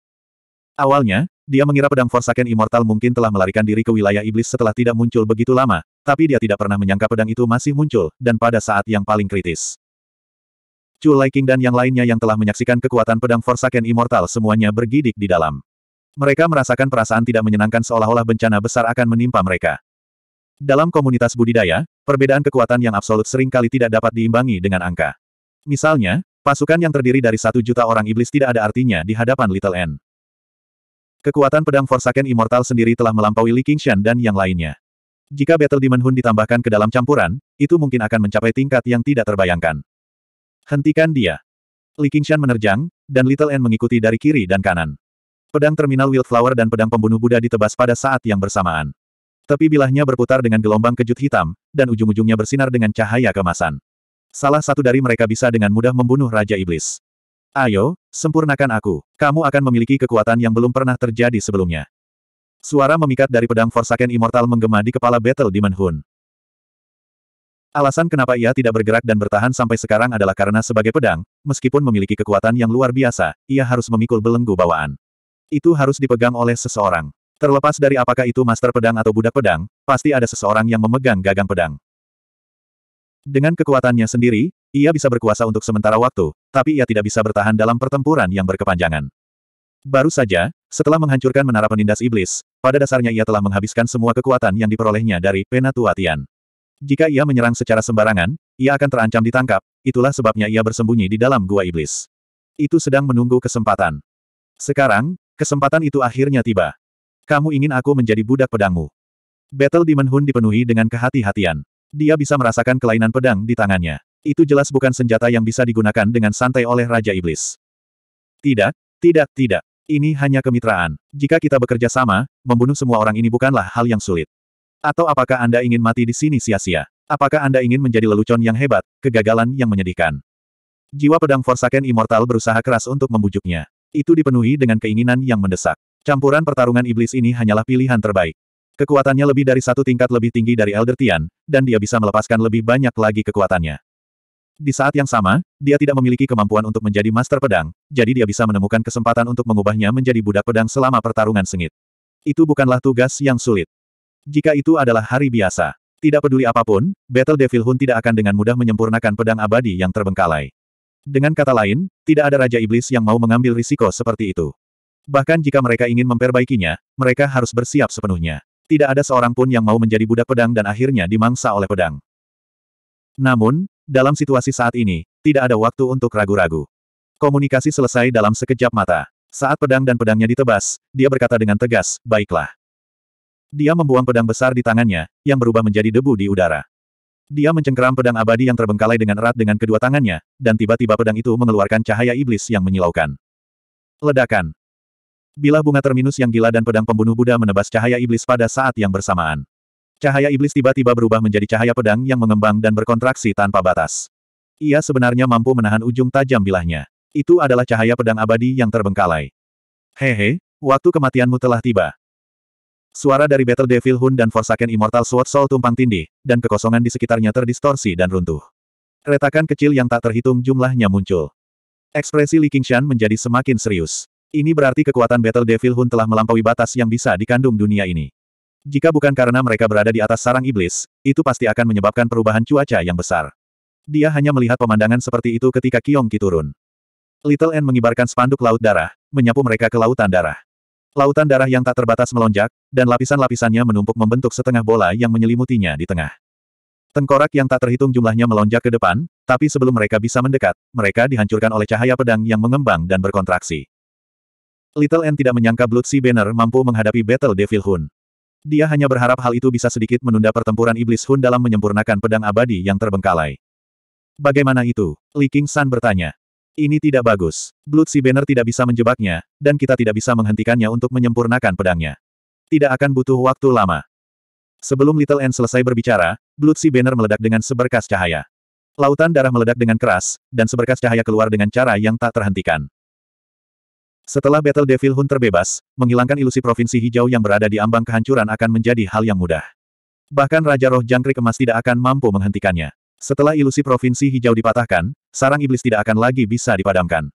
Awalnya, dia mengira pedang Forsaken Immortal mungkin telah melarikan diri ke wilayah iblis setelah tidak muncul begitu lama, tapi dia tidak pernah menyangka pedang itu masih muncul, dan pada saat yang paling kritis. Chu Lai King dan yang lainnya yang telah menyaksikan kekuatan pedang Forsaken Immortal semuanya bergidik di dalam. Mereka merasakan perasaan tidak menyenangkan seolah-olah bencana besar akan menimpa mereka. Dalam komunitas budidaya, perbedaan kekuatan yang absolut seringkali tidak dapat diimbangi dengan angka. Misalnya, pasukan yang terdiri dari satu juta orang iblis tidak ada artinya di hadapan Little N. Kekuatan pedang Forsaken Immortal sendiri telah melampaui Li Qingshan dan yang lainnya. Jika Battle Demon Hun ditambahkan ke dalam campuran, itu mungkin akan mencapai tingkat yang tidak terbayangkan. Hentikan dia. Li Qingshan menerjang, dan Little N mengikuti dari kiri dan kanan. Pedang terminal Wildflower dan pedang pembunuh Buddha ditebas pada saat yang bersamaan. Tapi bilahnya berputar dengan gelombang kejut hitam, dan ujung-ujungnya bersinar dengan cahaya kemasan. Salah satu dari mereka bisa dengan mudah membunuh Raja Iblis. Ayo, sempurnakan aku. Kamu akan memiliki kekuatan yang belum pernah terjadi sebelumnya. Suara memikat dari pedang Forsaken Immortal menggema di kepala Battle Demon Hun. Alasan kenapa ia tidak bergerak dan bertahan sampai sekarang adalah karena sebagai pedang, meskipun memiliki kekuatan yang luar biasa, ia harus memikul belenggu bawaan. Itu harus dipegang oleh seseorang. Terlepas dari apakah itu master pedang atau budak pedang, pasti ada seseorang yang memegang gagang pedang. Dengan kekuatannya sendiri, ia bisa berkuasa untuk sementara waktu, tapi ia tidak bisa bertahan dalam pertempuran yang berkepanjangan. Baru saja, setelah menghancurkan menara penindas iblis, pada dasarnya ia telah menghabiskan semua kekuatan yang diperolehnya dari Penatua Jika ia menyerang secara sembarangan, ia akan terancam ditangkap, itulah sebabnya ia bersembunyi di dalam gua iblis. Itu sedang menunggu kesempatan. Sekarang, Kesempatan itu akhirnya tiba. Kamu ingin aku menjadi budak pedangmu. Battle Demon Hun dipenuhi dengan kehati-hatian. Dia bisa merasakan kelainan pedang di tangannya. Itu jelas bukan senjata yang bisa digunakan dengan santai oleh Raja Iblis. Tidak, tidak, tidak. Ini hanya kemitraan. Jika kita bekerja sama, membunuh semua orang ini bukanlah hal yang sulit. Atau apakah Anda ingin mati di sini sia-sia? Apakah Anda ingin menjadi lelucon yang hebat, kegagalan yang menyedihkan? Jiwa pedang Forsaken Immortal berusaha keras untuk membujuknya. Itu dipenuhi dengan keinginan yang mendesak. Campuran pertarungan iblis ini hanyalah pilihan terbaik. Kekuatannya lebih dari satu tingkat lebih tinggi dari Elder Tian, dan dia bisa melepaskan lebih banyak lagi kekuatannya. Di saat yang sama, dia tidak memiliki kemampuan untuk menjadi master pedang, jadi dia bisa menemukan kesempatan untuk mengubahnya menjadi budak pedang selama pertarungan sengit. Itu bukanlah tugas yang sulit. Jika itu adalah hari biasa, tidak peduli apapun, Battle Devil Hun tidak akan dengan mudah menyempurnakan pedang abadi yang terbengkalai. Dengan kata lain, tidak ada Raja Iblis yang mau mengambil risiko seperti itu. Bahkan jika mereka ingin memperbaikinya, mereka harus bersiap sepenuhnya. Tidak ada seorang pun yang mau menjadi budak pedang dan akhirnya dimangsa oleh pedang. Namun, dalam situasi saat ini, tidak ada waktu untuk ragu-ragu. Komunikasi selesai dalam sekejap mata. Saat pedang dan pedangnya ditebas, dia berkata dengan tegas, baiklah. Dia membuang pedang besar di tangannya, yang berubah menjadi debu di udara. Dia mencengkeram pedang abadi yang terbengkalai dengan erat dengan kedua tangannya, dan tiba-tiba pedang itu mengeluarkan cahaya iblis yang menyilaukan. Ledakan. Bila bunga terminus yang gila dan pedang pembunuh Buddha menebas cahaya iblis pada saat yang bersamaan. Cahaya iblis tiba-tiba berubah menjadi cahaya pedang yang mengembang dan berkontraksi tanpa batas. Ia sebenarnya mampu menahan ujung tajam bilahnya. Itu adalah cahaya pedang abadi yang terbengkalai. Hehe, waktu kematianmu telah tiba. Suara dari Battle Devil Hun dan Forsaken Immortal Sword Soul tumpang tindih, dan kekosongan di sekitarnya terdistorsi dan runtuh. Retakan kecil yang tak terhitung jumlahnya muncul. Ekspresi Li Qingshan menjadi semakin serius. Ini berarti kekuatan Battle Devil Hun telah melampaui batas yang bisa dikandung dunia ini. Jika bukan karena mereka berada di atas sarang iblis, itu pasti akan menyebabkan perubahan cuaca yang besar. Dia hanya melihat pemandangan seperti itu ketika Kiong Ki turun. Little N mengibarkan spanduk laut darah, menyapu mereka ke lautan darah. Lautan darah yang tak terbatas melonjak, dan lapisan-lapisannya menumpuk membentuk setengah bola yang menyelimutinya di tengah. Tengkorak yang tak terhitung jumlahnya melonjak ke depan, tapi sebelum mereka bisa mendekat, mereka dihancurkan oleh cahaya pedang yang mengembang dan berkontraksi. Little N tidak menyangka Blood Sea Banner mampu menghadapi Battle Devil Hun. Dia hanya berharap hal itu bisa sedikit menunda pertempuran iblis Hun dalam menyempurnakan pedang abadi yang terbengkalai. Bagaimana itu? Li King San bertanya. Ini tidak bagus. Blood si Banner tidak bisa menjebaknya, dan kita tidak bisa menghentikannya untuk menyempurnakan pedangnya. Tidak akan butuh waktu lama. Sebelum Little N selesai berbicara, Blood si Banner meledak dengan seberkas cahaya. Lautan darah meledak dengan keras, dan seberkas cahaya keluar dengan cara yang tak terhentikan. Setelah Battle Devil Hunter terbebas, menghilangkan ilusi Provinsi Hijau yang berada di ambang kehancuran akan menjadi hal yang mudah. Bahkan Raja Roh Jangkrik Emas tidak akan mampu menghentikannya. Setelah ilusi Provinsi Hijau dipatahkan, sarang iblis tidak akan lagi bisa dipadamkan.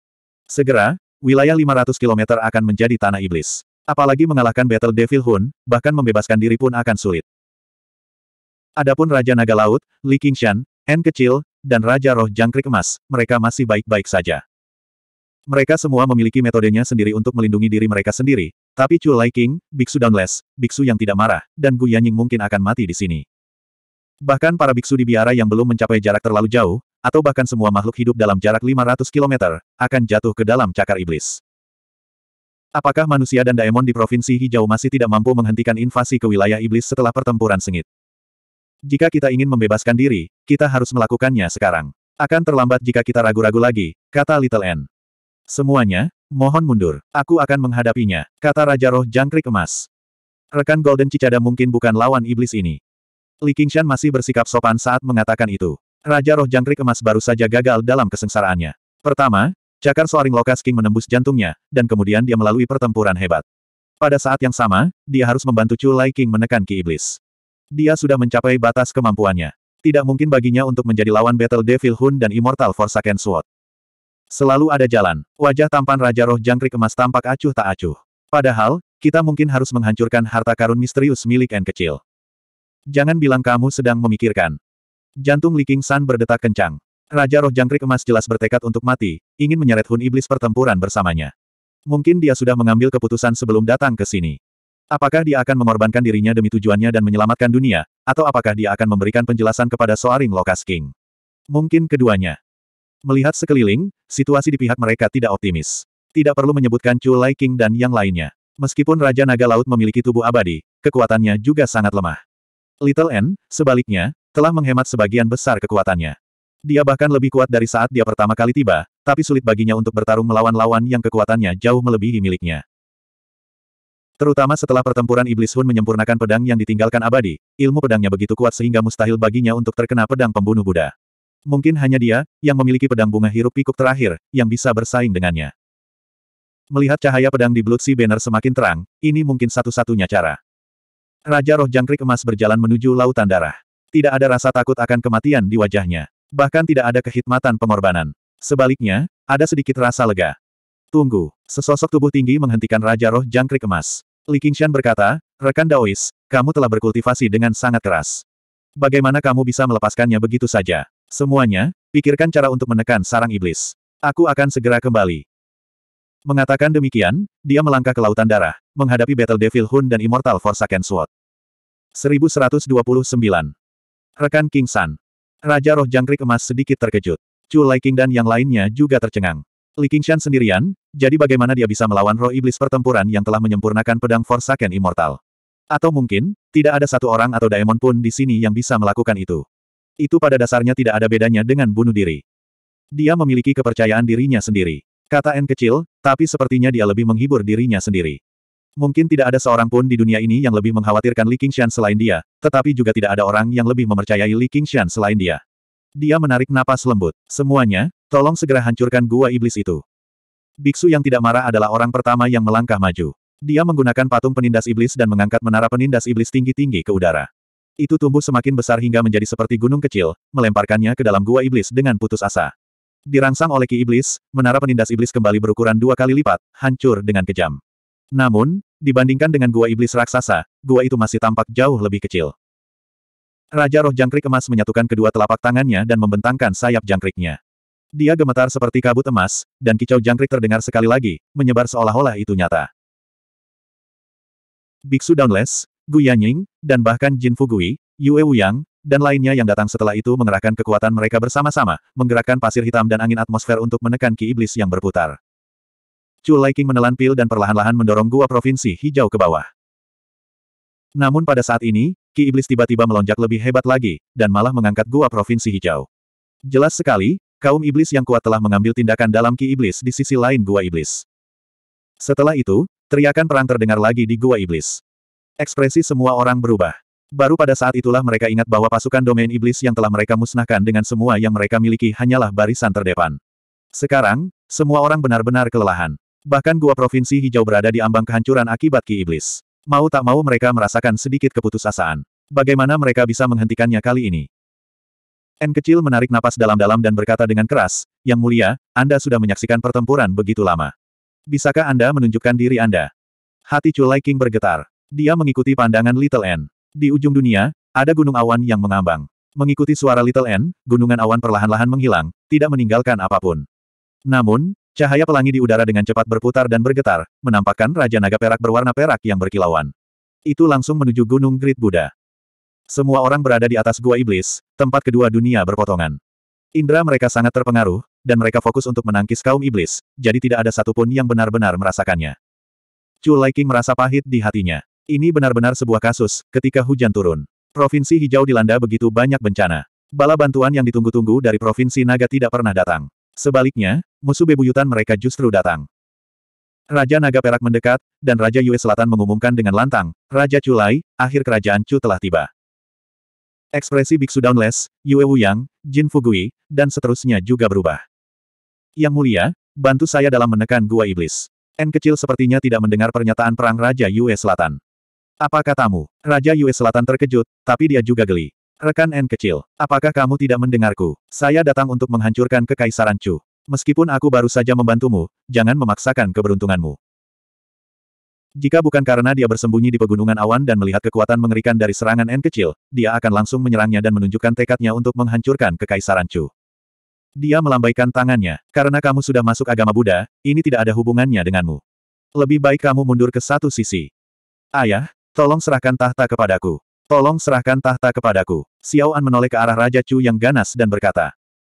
Segera, wilayah 500 km akan menjadi tanah iblis. Apalagi mengalahkan Battle Devil Hun, bahkan membebaskan diri pun akan sulit. Adapun Raja Naga Laut, Li Qingshan, N Kecil, dan Raja Roh Jangkrik Emas, mereka masih baik-baik saja. Mereka semua memiliki metodenya sendiri untuk melindungi diri mereka sendiri, tapi Chu Lai King, Biksu Downless, Biksu yang tidak marah, dan Gu Yanying mungkin akan mati di sini. Bahkan para biksu di biara yang belum mencapai jarak terlalu jauh, atau bahkan semua makhluk hidup dalam jarak 500 km, akan jatuh ke dalam cakar iblis. Apakah manusia dan daemon di Provinsi Hijau masih tidak mampu menghentikan invasi ke wilayah iblis setelah pertempuran sengit? Jika kita ingin membebaskan diri, kita harus melakukannya sekarang. Akan terlambat jika kita ragu-ragu lagi, kata Little N. Semuanya, mohon mundur. Aku akan menghadapinya, kata Raja Roh Jangkrik Emas. Rekan Golden Cicada mungkin bukan lawan iblis ini. Li Qingshan masih bersikap sopan saat mengatakan itu. Raja roh jangkrik emas baru saja gagal dalam kesengsaraannya. Pertama, cakar soaring lokas King menembus jantungnya, dan kemudian dia melalui pertempuran hebat. Pada saat yang sama, dia harus membantu Chu Lai King menekan Ki Iblis. Dia sudah mencapai batas kemampuannya. Tidak mungkin baginya untuk menjadi lawan Battle Devil Hun dan Immortal Forsaken Sword. Selalu ada jalan. Wajah tampan Raja Roh Jangkrik Emas tampak acuh tak acuh. Padahal, kita mungkin harus menghancurkan harta karun misterius milik N kecil. Jangan bilang kamu sedang memikirkan. Jantung Li Qing San berdetak kencang. Raja roh jangkrik emas jelas bertekad untuk mati, ingin menyeret Hun Iblis pertempuran bersamanya. Mungkin dia sudah mengambil keputusan sebelum datang ke sini. Apakah dia akan mengorbankan dirinya demi tujuannya dan menyelamatkan dunia, atau apakah dia akan memberikan penjelasan kepada Soaring Lokas King? Mungkin keduanya. Melihat sekeliling, situasi di pihak mereka tidak optimis. Tidak perlu menyebutkan Chu Lai King dan yang lainnya. Meskipun Raja Naga Laut memiliki tubuh abadi, kekuatannya juga sangat lemah. Little N, sebaliknya, telah menghemat sebagian besar kekuatannya. Dia bahkan lebih kuat dari saat dia pertama kali tiba, tapi sulit baginya untuk bertarung melawan lawan yang kekuatannya jauh melebihi miliknya. Terutama setelah pertempuran Iblis Hun menyempurnakan pedang yang ditinggalkan abadi, ilmu pedangnya begitu kuat sehingga mustahil baginya untuk terkena pedang pembunuh Buddha. Mungkin hanya dia, yang memiliki pedang bunga hirup pikuk terakhir, yang bisa bersaing dengannya. Melihat cahaya pedang di Blood Sea Banner semakin terang, ini mungkin satu-satunya cara. Raja Roh Jangkrik Emas berjalan menuju Lautan Darah. Tidak ada rasa takut akan kematian di wajahnya. Bahkan tidak ada kehitmatan pengorbanan. Sebaliknya, ada sedikit rasa lega. Tunggu, sesosok tubuh tinggi menghentikan Raja Roh Jangkrik Emas. Li Qingshan berkata, Rekan Daois, kamu telah berkultivasi dengan sangat keras. Bagaimana kamu bisa melepaskannya begitu saja? Semuanya, pikirkan cara untuk menekan sarang iblis. Aku akan segera kembali. Mengatakan demikian, dia melangkah ke Lautan Darah, menghadapi Battle Devil Hun dan Immortal Forsaken Sword. 1129 Rekan King San. Raja roh jangkrik emas sedikit terkejut. Chu King dan yang lainnya juga tercengang. Li Qingshan sendirian, jadi bagaimana dia bisa melawan roh iblis pertempuran yang telah menyempurnakan pedang Forsaken Immortal? Atau mungkin, tidak ada satu orang atau daemon pun di sini yang bisa melakukan itu. Itu pada dasarnya tidak ada bedanya dengan bunuh diri. Dia memiliki kepercayaan dirinya sendiri. Kata N kecil, tapi sepertinya dia lebih menghibur dirinya sendiri. Mungkin tidak ada seorang pun di dunia ini yang lebih mengkhawatirkan Li Qingshan selain dia, tetapi juga tidak ada orang yang lebih mempercayai Li Qingshan selain dia. Dia menarik napas lembut. Semuanya, tolong segera hancurkan gua iblis itu. Biksu yang tidak marah adalah orang pertama yang melangkah maju. Dia menggunakan patung penindas iblis dan mengangkat menara penindas iblis tinggi-tinggi ke udara. Itu tumbuh semakin besar hingga menjadi seperti gunung kecil, melemparkannya ke dalam gua iblis dengan putus asa. Dirangsang oleh Ki Iblis, menara penindas iblis kembali berukuran dua kali lipat, hancur dengan kejam. Namun, dibandingkan dengan gua iblis raksasa, gua itu masih tampak jauh lebih kecil. Raja roh jangkrik emas menyatukan kedua telapak tangannya dan membentangkan sayap jangkriknya. Dia gemetar seperti kabut emas, dan kicau jangkrik terdengar sekali lagi, menyebar seolah-olah itu nyata. Biksu Downless, Gu Yanying, dan bahkan Jin Fugui, Yue Wuyang, dan lainnya yang datang setelah itu mengerahkan kekuatan mereka bersama-sama, menggerakkan pasir hitam dan angin atmosfer untuk menekan ki iblis yang berputar. Chu Liking menelan pil dan perlahan-lahan mendorong gua provinsi hijau ke bawah. Namun pada saat ini, Ki Iblis tiba-tiba melonjak lebih hebat lagi, dan malah mengangkat gua provinsi hijau. Jelas sekali, kaum iblis yang kuat telah mengambil tindakan dalam Ki Iblis di sisi lain gua iblis. Setelah itu, teriakan perang terdengar lagi di gua iblis. Ekspresi semua orang berubah. Baru pada saat itulah mereka ingat bahwa pasukan domain iblis yang telah mereka musnahkan dengan semua yang mereka miliki hanyalah barisan terdepan. Sekarang, semua orang benar-benar kelelahan. Bahkan gua provinsi hijau berada di ambang kehancuran akibat ki iblis. Mau tak mau mereka merasakan sedikit keputusasaan. Bagaimana mereka bisa menghentikannya kali ini? N kecil menarik napas dalam-dalam dan berkata dengan keras, Yang mulia, Anda sudah menyaksikan pertempuran begitu lama. Bisakah Anda menunjukkan diri Anda? Hati Chulai King bergetar. Dia mengikuti pandangan Little N. Di ujung dunia, ada gunung awan yang mengambang. Mengikuti suara Little N, gunungan awan perlahan-lahan menghilang, tidak meninggalkan apapun. Namun, Cahaya pelangi di udara dengan cepat berputar dan bergetar, menampakkan Raja Naga Perak berwarna perak yang berkilauan. Itu langsung menuju Gunung Great Buddha. Semua orang berada di atas Gua Iblis, tempat kedua dunia berpotongan. Indra mereka sangat terpengaruh, dan mereka fokus untuk menangkis kaum iblis, jadi tidak ada satupun yang benar-benar merasakannya. Chu Laiking merasa pahit di hatinya. Ini benar-benar sebuah kasus, ketika hujan turun. Provinsi hijau dilanda begitu banyak bencana. Bala bantuan yang ditunggu-tunggu dari Provinsi Naga tidak pernah datang. Sebaliknya, musuh bebuyutan mereka justru datang. Raja Naga Perak mendekat, dan Raja Yue Selatan mengumumkan dengan lantang, Raja Culai, akhir kerajaan Chu telah tiba. Ekspresi Biksu Downless, Yue Wuyang, Jin Fugui, dan seterusnya juga berubah. Yang mulia, bantu saya dalam menekan gua iblis. N kecil sepertinya tidak mendengar pernyataan perang Raja Yue Selatan. Apa katamu? Raja Yue Selatan terkejut, tapi dia juga geli. Rekan N kecil, apakah kamu tidak mendengarku? Saya datang untuk menghancurkan kekaisaran Chu. Meskipun aku baru saja membantumu, jangan memaksakan keberuntunganmu. Jika bukan karena dia bersembunyi di pegunungan awan dan melihat kekuatan mengerikan dari serangan N kecil, dia akan langsung menyerangnya dan menunjukkan tekadnya untuk menghancurkan kekaisaran Chu. Dia melambaikan tangannya, karena kamu sudah masuk agama Buddha, ini tidak ada hubungannya denganmu. Lebih baik kamu mundur ke satu sisi. Ayah, tolong serahkan tahta kepadaku. Tolong serahkan tahta kepadaku. Xiao An menoleh ke arah Raja Chu yang ganas dan berkata.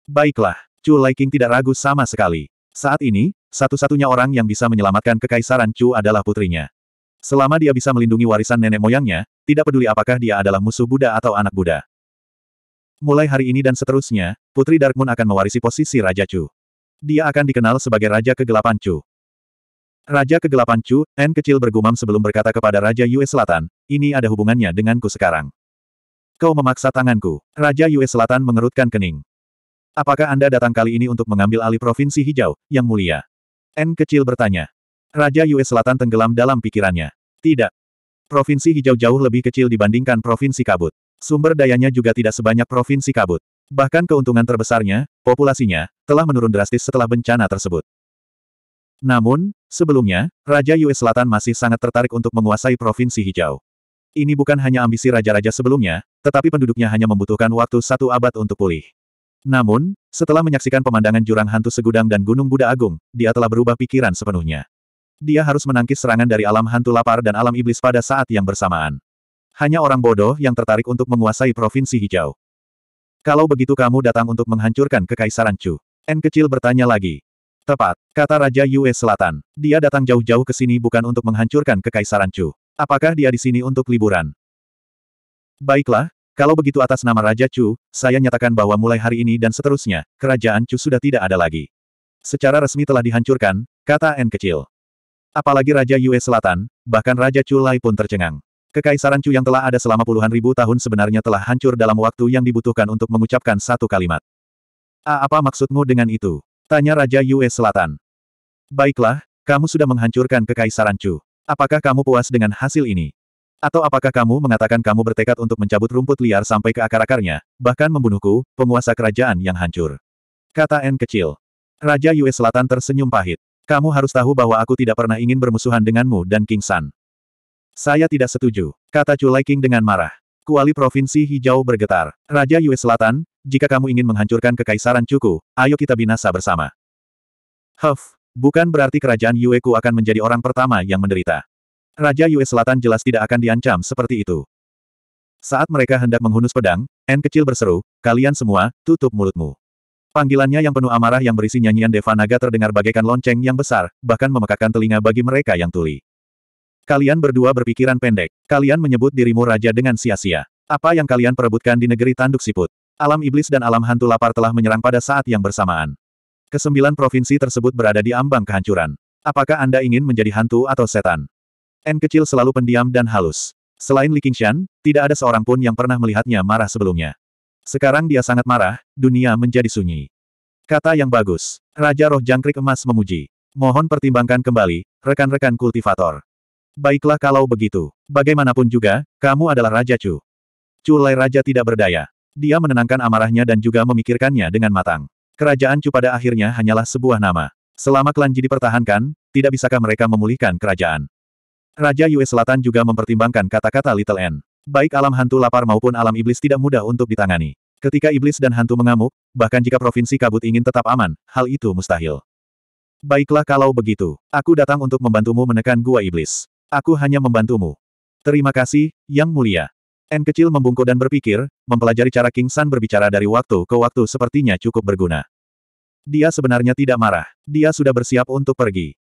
Baiklah, Chu Liking tidak ragu sama sekali. Saat ini, satu-satunya orang yang bisa menyelamatkan kekaisaran Chu adalah putrinya. Selama dia bisa melindungi warisan nenek moyangnya, tidak peduli apakah dia adalah musuh Buddha atau anak Buddha. Mulai hari ini dan seterusnya, Putri Dark akan mewarisi posisi Raja Chu. Dia akan dikenal sebagai Raja Kegelapan Chu. Raja kegelapan Chu, N kecil bergumam sebelum berkata kepada Raja Yue Selatan, ini ada hubungannya denganku sekarang. Kau memaksa tanganku. Raja Yue Selatan mengerutkan kening. Apakah Anda datang kali ini untuk mengambil alih Provinsi Hijau, Yang Mulia? N kecil bertanya. Raja Yue Selatan tenggelam dalam pikirannya. Tidak. Provinsi Hijau jauh lebih kecil dibandingkan Provinsi Kabut. Sumber dayanya juga tidak sebanyak Provinsi Kabut. Bahkan keuntungan terbesarnya, populasinya, telah menurun drastis setelah bencana tersebut. Namun, sebelumnya, Raja Yue Selatan masih sangat tertarik untuk menguasai Provinsi Hijau. Ini bukan hanya ambisi raja-raja sebelumnya, tetapi penduduknya hanya membutuhkan waktu satu abad untuk pulih. Namun, setelah menyaksikan pemandangan jurang hantu segudang dan Gunung Buddha Agung, dia telah berubah pikiran sepenuhnya. Dia harus menangkis serangan dari alam hantu lapar dan alam iblis pada saat yang bersamaan. Hanya orang bodoh yang tertarik untuk menguasai Provinsi Hijau. Kalau begitu kamu datang untuk menghancurkan Kekaisaran Chu. N kecil bertanya lagi. Tepat, kata Raja Yue Selatan. Dia datang jauh-jauh ke sini bukan untuk menghancurkan kekaisaran Chu. Apakah dia di sini untuk liburan? Baiklah, kalau begitu atas nama Raja Chu, saya nyatakan bahwa mulai hari ini dan seterusnya, kerajaan Chu sudah tidak ada lagi. Secara resmi telah dihancurkan, kata N kecil. Apalagi Raja Yue Selatan, bahkan Raja Chu Lai pun tercengang. Kekaisaran Chu yang telah ada selama puluhan ribu tahun sebenarnya telah hancur dalam waktu yang dibutuhkan untuk mengucapkan satu kalimat. A ah, apa maksudmu dengan itu? Tanya Raja Yue Selatan. Baiklah, kamu sudah menghancurkan kekaisaran Chu. Apakah kamu puas dengan hasil ini? Atau apakah kamu mengatakan kamu bertekad untuk mencabut rumput liar sampai ke akar-akarnya, bahkan membunuhku, penguasa kerajaan yang hancur? Kata N kecil. Raja Yue Selatan tersenyum pahit. Kamu harus tahu bahwa aku tidak pernah ingin bermusuhan denganmu dan King San. Saya tidak setuju, kata Chu Lai King dengan marah. Kuali Provinsi Hijau bergetar. Raja Yue Selatan, jika kamu ingin menghancurkan kekaisaran Cuku, ayo kita binasa bersama. Huff, bukan berarti kerajaan Yueku akan menjadi orang pertama yang menderita. Raja Yue Selatan jelas tidak akan diancam seperti itu. Saat mereka hendak menghunus pedang, N kecil berseru, kalian semua, tutup mulutmu. Panggilannya yang penuh amarah yang berisi nyanyian Deva Naga terdengar bagaikan lonceng yang besar, bahkan memekakkan telinga bagi mereka yang tuli. Kalian berdua berpikiran pendek. Kalian menyebut dirimu raja dengan sia-sia. Apa yang kalian perebutkan di negeri tanduk siput? Alam iblis dan alam hantu lapar telah menyerang pada saat yang bersamaan. Kesembilan provinsi tersebut berada di ambang kehancuran. Apakah Anda ingin menjadi hantu atau setan? N kecil selalu pendiam dan halus. Selain Li Qingshan, tidak ada seorang pun yang pernah melihatnya marah sebelumnya. Sekarang dia sangat marah, dunia menjadi sunyi. Kata yang bagus. Raja Roh Jangkrik Emas memuji. Mohon pertimbangkan kembali, rekan-rekan kultivator. Baiklah kalau begitu. Bagaimanapun juga, kamu adalah Raja Chu. Chu Raja tidak berdaya. Dia menenangkan amarahnya dan juga memikirkannya dengan matang. Kerajaan Chu pada akhirnya hanyalah sebuah nama. Selama klan Ji dipertahankan, tidak bisakah mereka memulihkan kerajaan? Raja Yue Selatan juga mempertimbangkan kata-kata Little N. Baik alam hantu lapar maupun alam iblis tidak mudah untuk ditangani. Ketika iblis dan hantu mengamuk, bahkan jika provinsi kabut ingin tetap aman, hal itu mustahil. Baiklah kalau begitu, aku datang untuk membantumu menekan gua iblis. Aku hanya membantumu. Terima kasih, Yang Mulia. N kecil membungkuk dan berpikir, mempelajari cara King San berbicara dari waktu ke waktu sepertinya cukup berguna. Dia sebenarnya tidak marah. Dia sudah bersiap untuk pergi.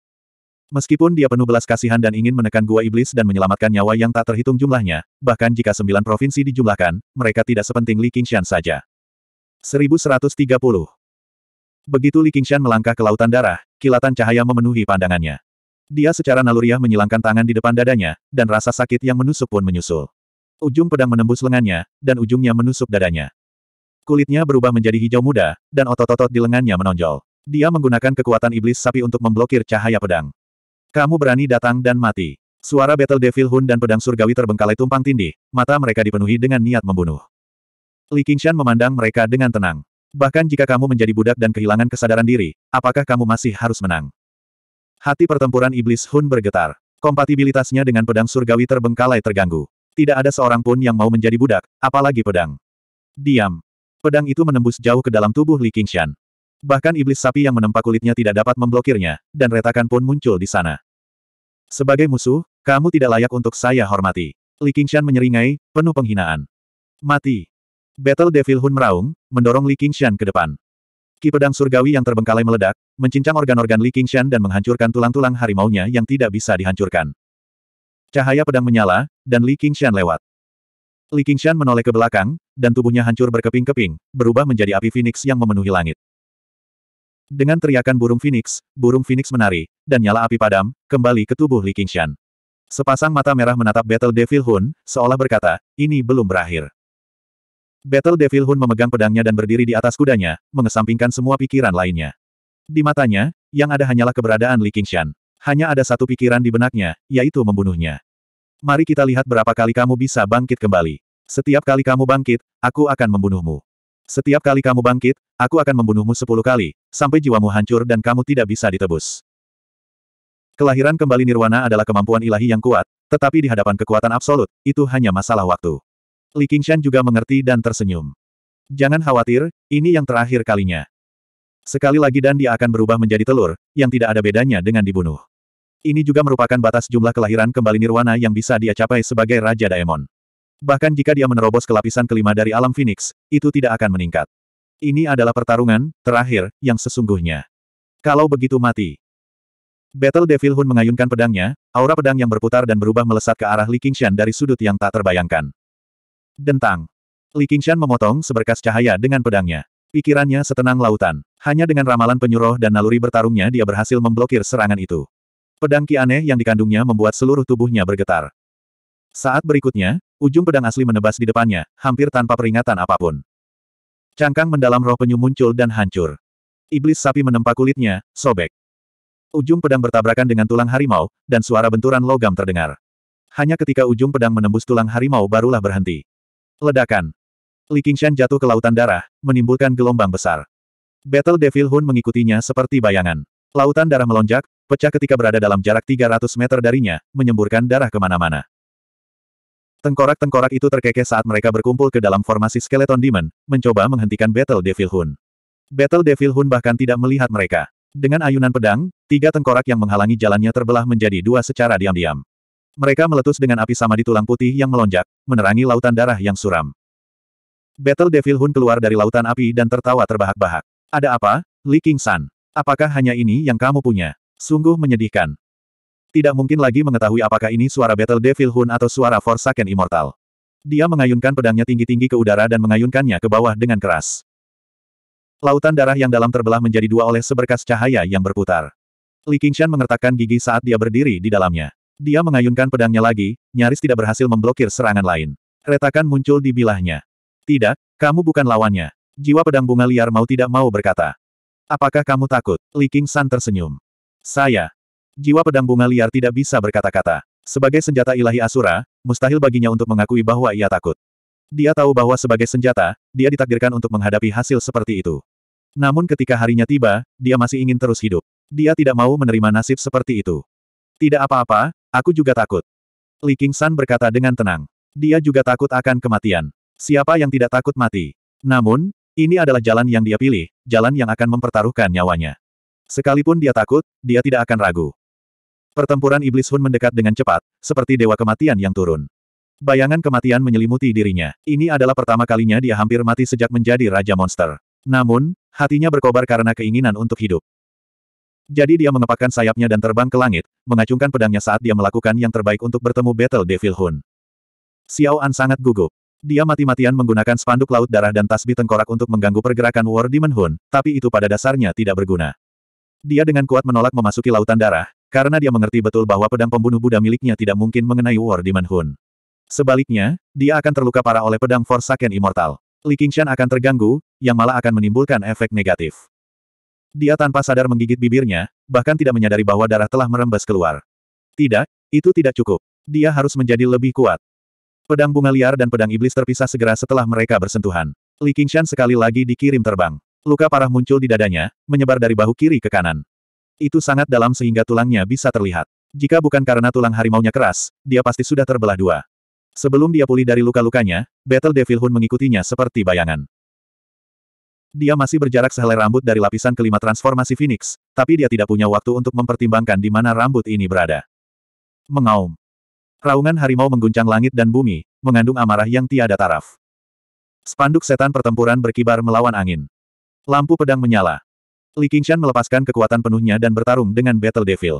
Meskipun dia penuh belas kasihan dan ingin menekan gua iblis dan menyelamatkan nyawa yang tak terhitung jumlahnya, bahkan jika sembilan provinsi dijumlahkan, mereka tidak sepenting Li Qingshan saja. 1130 Begitu Li Qingshan melangkah ke lautan darah, kilatan cahaya memenuhi pandangannya. Dia secara naluriah menyilangkan tangan di depan dadanya, dan rasa sakit yang menusuk pun menyusul. Ujung pedang menembus lengannya, dan ujungnya menusuk dadanya. Kulitnya berubah menjadi hijau muda, dan otot-otot di lengannya menonjol. Dia menggunakan kekuatan iblis sapi untuk memblokir cahaya pedang. Kamu berani datang dan mati. Suara Battle Devil Hun dan pedang surgawi terbengkalai tumpang tindih, mata mereka dipenuhi dengan niat membunuh. Li Qingshan memandang mereka dengan tenang. Bahkan jika kamu menjadi budak dan kehilangan kesadaran diri, apakah kamu masih harus menang? Hati pertempuran iblis Hun bergetar. Kompatibilitasnya dengan pedang surgawi terbengkalai terganggu. Tidak ada seorang pun yang mau menjadi budak, apalagi pedang. Diam. Pedang itu menembus jauh ke dalam tubuh Li Qingshan. Bahkan iblis sapi yang menempa kulitnya tidak dapat memblokirnya, dan retakan pun muncul di sana. Sebagai musuh, kamu tidak layak untuk saya hormati. Li Qingshan menyeringai, penuh penghinaan. Mati. Battle Devil Hun meraung, mendorong Li Qingshan ke depan. Ki pedang surgawi yang terbengkalai meledak, mencincang organ-organ Li Qingshan dan menghancurkan tulang-tulang harimaunya yang tidak bisa dihancurkan. Cahaya pedang menyala, dan Li Qingshan lewat. Li Qingshan menoleh ke belakang, dan tubuhnya hancur berkeping-keping, berubah menjadi api Phoenix yang memenuhi langit. Dengan teriakan burung Phoenix, burung Phoenix menari, dan nyala api padam, kembali ke tubuh Li Qingshan. Sepasang mata merah menatap Battle Devil Hun, seolah berkata, ini belum berakhir. Battle Devil Hun memegang pedangnya dan berdiri di atas kudanya, mengesampingkan semua pikiran lainnya. Di matanya, yang ada hanyalah keberadaan Li Qingshan. Hanya ada satu pikiran di benaknya, yaitu membunuhnya. Mari kita lihat berapa kali kamu bisa bangkit kembali. Setiap kali kamu bangkit, aku akan membunuhmu. Setiap kali kamu bangkit, aku akan membunuhmu sepuluh kali, sampai jiwamu hancur dan kamu tidak bisa ditebus. Kelahiran kembali nirwana adalah kemampuan ilahi yang kuat, tetapi di hadapan kekuatan absolut, itu hanya masalah waktu. Li Qingshan juga mengerti dan tersenyum. Jangan khawatir, ini yang terakhir kalinya. Sekali lagi dan dia akan berubah menjadi telur, yang tidak ada bedanya dengan dibunuh. Ini juga merupakan batas jumlah kelahiran kembali nirwana yang bisa dia capai sebagai Raja Daemon. Bahkan jika dia menerobos ke lapisan kelima dari alam Phoenix, itu tidak akan meningkat. Ini adalah pertarungan, terakhir, yang sesungguhnya. Kalau begitu mati. Battle Devil Hun mengayunkan pedangnya, aura pedang yang berputar dan berubah melesat ke arah Li Qingshan dari sudut yang tak terbayangkan. Dentang. Li Qingshan memotong seberkas cahaya dengan pedangnya. Pikirannya setenang lautan. Hanya dengan ramalan penyuruh dan naluri bertarungnya dia berhasil memblokir serangan itu. Pedang ki aneh yang dikandungnya membuat seluruh tubuhnya bergetar. Saat berikutnya, ujung pedang asli menebas di depannya, hampir tanpa peringatan apapun. Cangkang mendalam roh penyu muncul dan hancur. Iblis sapi menempa kulitnya, sobek. Ujung pedang bertabrakan dengan tulang harimau, dan suara benturan logam terdengar. Hanya ketika ujung pedang menembus tulang harimau barulah berhenti. Ledakan. Li Qingshan jatuh ke lautan darah, menimbulkan gelombang besar. Battle Devil Hun mengikutinya seperti bayangan. Lautan darah melonjak, Pecah ketika berada dalam jarak 300 meter darinya, menyemburkan darah kemana-mana. Tengkorak-tengkorak itu terkekeh saat mereka berkumpul ke dalam formasi skeleton demon, mencoba menghentikan Battle Devil Hun. Battle Devil Hun bahkan tidak melihat mereka. Dengan ayunan pedang, tiga tengkorak yang menghalangi jalannya terbelah menjadi dua secara diam-diam. Mereka meletus dengan api sama di tulang putih yang melonjak, menerangi lautan darah yang suram. Battle Devil Hun keluar dari lautan api dan tertawa terbahak-bahak. Ada apa, Li King San? Apakah hanya ini yang kamu punya? Sungguh menyedihkan. Tidak mungkin lagi mengetahui apakah ini suara Battle Devil Hun atau suara Forsaken Immortal. Dia mengayunkan pedangnya tinggi-tinggi ke udara dan mengayunkannya ke bawah dengan keras. Lautan darah yang dalam terbelah menjadi dua oleh seberkas cahaya yang berputar. Li Qingshan mengertakkan gigi saat dia berdiri di dalamnya. Dia mengayunkan pedangnya lagi, nyaris tidak berhasil memblokir serangan lain. Retakan muncul di bilahnya. Tidak, kamu bukan lawannya. Jiwa pedang bunga liar mau tidak mau berkata. Apakah kamu takut? Li Qingshan tersenyum. Saya. Jiwa pedang bunga liar tidak bisa berkata-kata. Sebagai senjata ilahi Asura, mustahil baginya untuk mengakui bahwa ia takut. Dia tahu bahwa sebagai senjata, dia ditakdirkan untuk menghadapi hasil seperti itu. Namun ketika harinya tiba, dia masih ingin terus hidup. Dia tidak mau menerima nasib seperti itu. Tidak apa-apa, aku juga takut. Li King San berkata dengan tenang. Dia juga takut akan kematian. Siapa yang tidak takut mati? Namun, ini adalah jalan yang dia pilih, jalan yang akan mempertaruhkan nyawanya. Sekalipun dia takut, dia tidak akan ragu. Pertempuran Iblis Hun mendekat dengan cepat, seperti dewa kematian yang turun. Bayangan kematian menyelimuti dirinya. Ini adalah pertama kalinya dia hampir mati sejak menjadi Raja Monster. Namun, hatinya berkobar karena keinginan untuk hidup. Jadi dia mengepakkan sayapnya dan terbang ke langit, mengacungkan pedangnya saat dia melakukan yang terbaik untuk bertemu Battle Devil Hun. Xiao An sangat gugup. Dia mati-matian menggunakan spanduk laut darah dan tasbih tengkorak untuk mengganggu pergerakan War Demon Hun, tapi itu pada dasarnya tidak berguna. Dia dengan kuat menolak memasuki lautan darah, karena dia mengerti betul bahwa pedang pembunuh Buddha miliknya tidak mungkin mengenai War Demon Hun. Sebaliknya, dia akan terluka parah oleh pedang Forsaken Immortal. Li Qingshan akan terganggu, yang malah akan menimbulkan efek negatif. Dia tanpa sadar menggigit bibirnya, bahkan tidak menyadari bahwa darah telah merembes keluar. Tidak, itu tidak cukup. Dia harus menjadi lebih kuat. Pedang bunga liar dan pedang iblis terpisah segera setelah mereka bersentuhan. Li Qingshan sekali lagi dikirim terbang. Luka parah muncul di dadanya, menyebar dari bahu kiri ke kanan. Itu sangat dalam sehingga tulangnya bisa terlihat. Jika bukan karena tulang harimaunya keras, dia pasti sudah terbelah dua. Sebelum dia pulih dari luka-lukanya, Battle Devil Hun mengikutinya seperti bayangan. Dia masih berjarak sehelai rambut dari lapisan kelima transformasi Phoenix, tapi dia tidak punya waktu untuk mempertimbangkan di mana rambut ini berada. Mengaum. Raungan harimau mengguncang langit dan bumi, mengandung amarah yang tiada taraf. Spanduk setan pertempuran berkibar melawan angin. Lampu pedang menyala. Li Qingshan melepaskan kekuatan penuhnya dan bertarung dengan Battle Devil.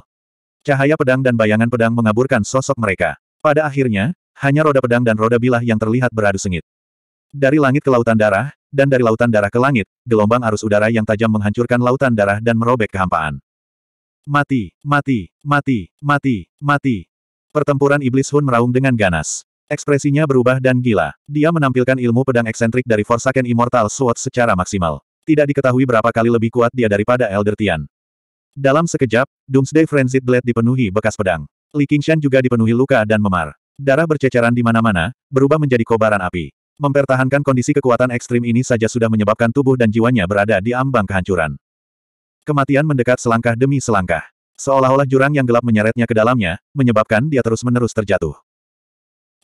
Cahaya pedang dan bayangan pedang mengaburkan sosok mereka. Pada akhirnya, hanya roda pedang dan roda bilah yang terlihat beradu sengit. Dari langit ke lautan darah, dan dari lautan darah ke langit, gelombang arus udara yang tajam menghancurkan lautan darah dan merobek kehampaan. Mati, mati, mati, mati, mati. Pertempuran Iblis Hun meraung dengan ganas. Ekspresinya berubah dan gila. Dia menampilkan ilmu pedang eksentrik dari Forsaken Immortal Sword secara maksimal. Tidak diketahui berapa kali lebih kuat dia daripada Elder Tian. Dalam sekejap, Doomsday Frenzied Blade dipenuhi bekas pedang. Li Qingshan juga dipenuhi luka dan memar. Darah berceceran di mana-mana, berubah menjadi kobaran api. Mempertahankan kondisi kekuatan ekstrim ini saja sudah menyebabkan tubuh dan jiwanya berada di ambang kehancuran. Kematian mendekat selangkah demi selangkah. Seolah-olah jurang yang gelap menyeretnya ke dalamnya, menyebabkan dia terus-menerus terjatuh.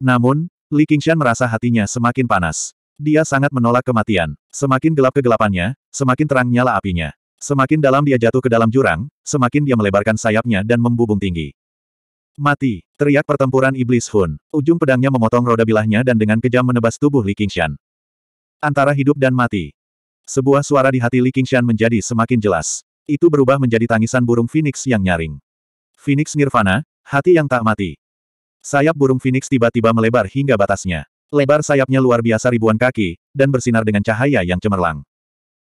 Namun, Li Qingshan merasa hatinya semakin panas. Dia sangat menolak kematian. Semakin gelap kegelapannya, semakin terang nyala apinya. Semakin dalam dia jatuh ke dalam jurang, semakin dia melebarkan sayapnya dan membubung tinggi. Mati, teriak pertempuran iblis Hun. Ujung pedangnya memotong roda bilahnya dan dengan kejam menebas tubuh Li Qingshan. Antara hidup dan mati. Sebuah suara di hati Li Qingshan menjadi semakin jelas. Itu berubah menjadi tangisan burung Phoenix yang nyaring. Phoenix Nirvana, hati yang tak mati. Sayap burung Phoenix tiba-tiba melebar hingga batasnya. Lebar sayapnya luar biasa ribuan kaki, dan bersinar dengan cahaya yang cemerlang.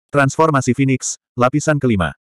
Transformasi Phoenix, lapisan kelima.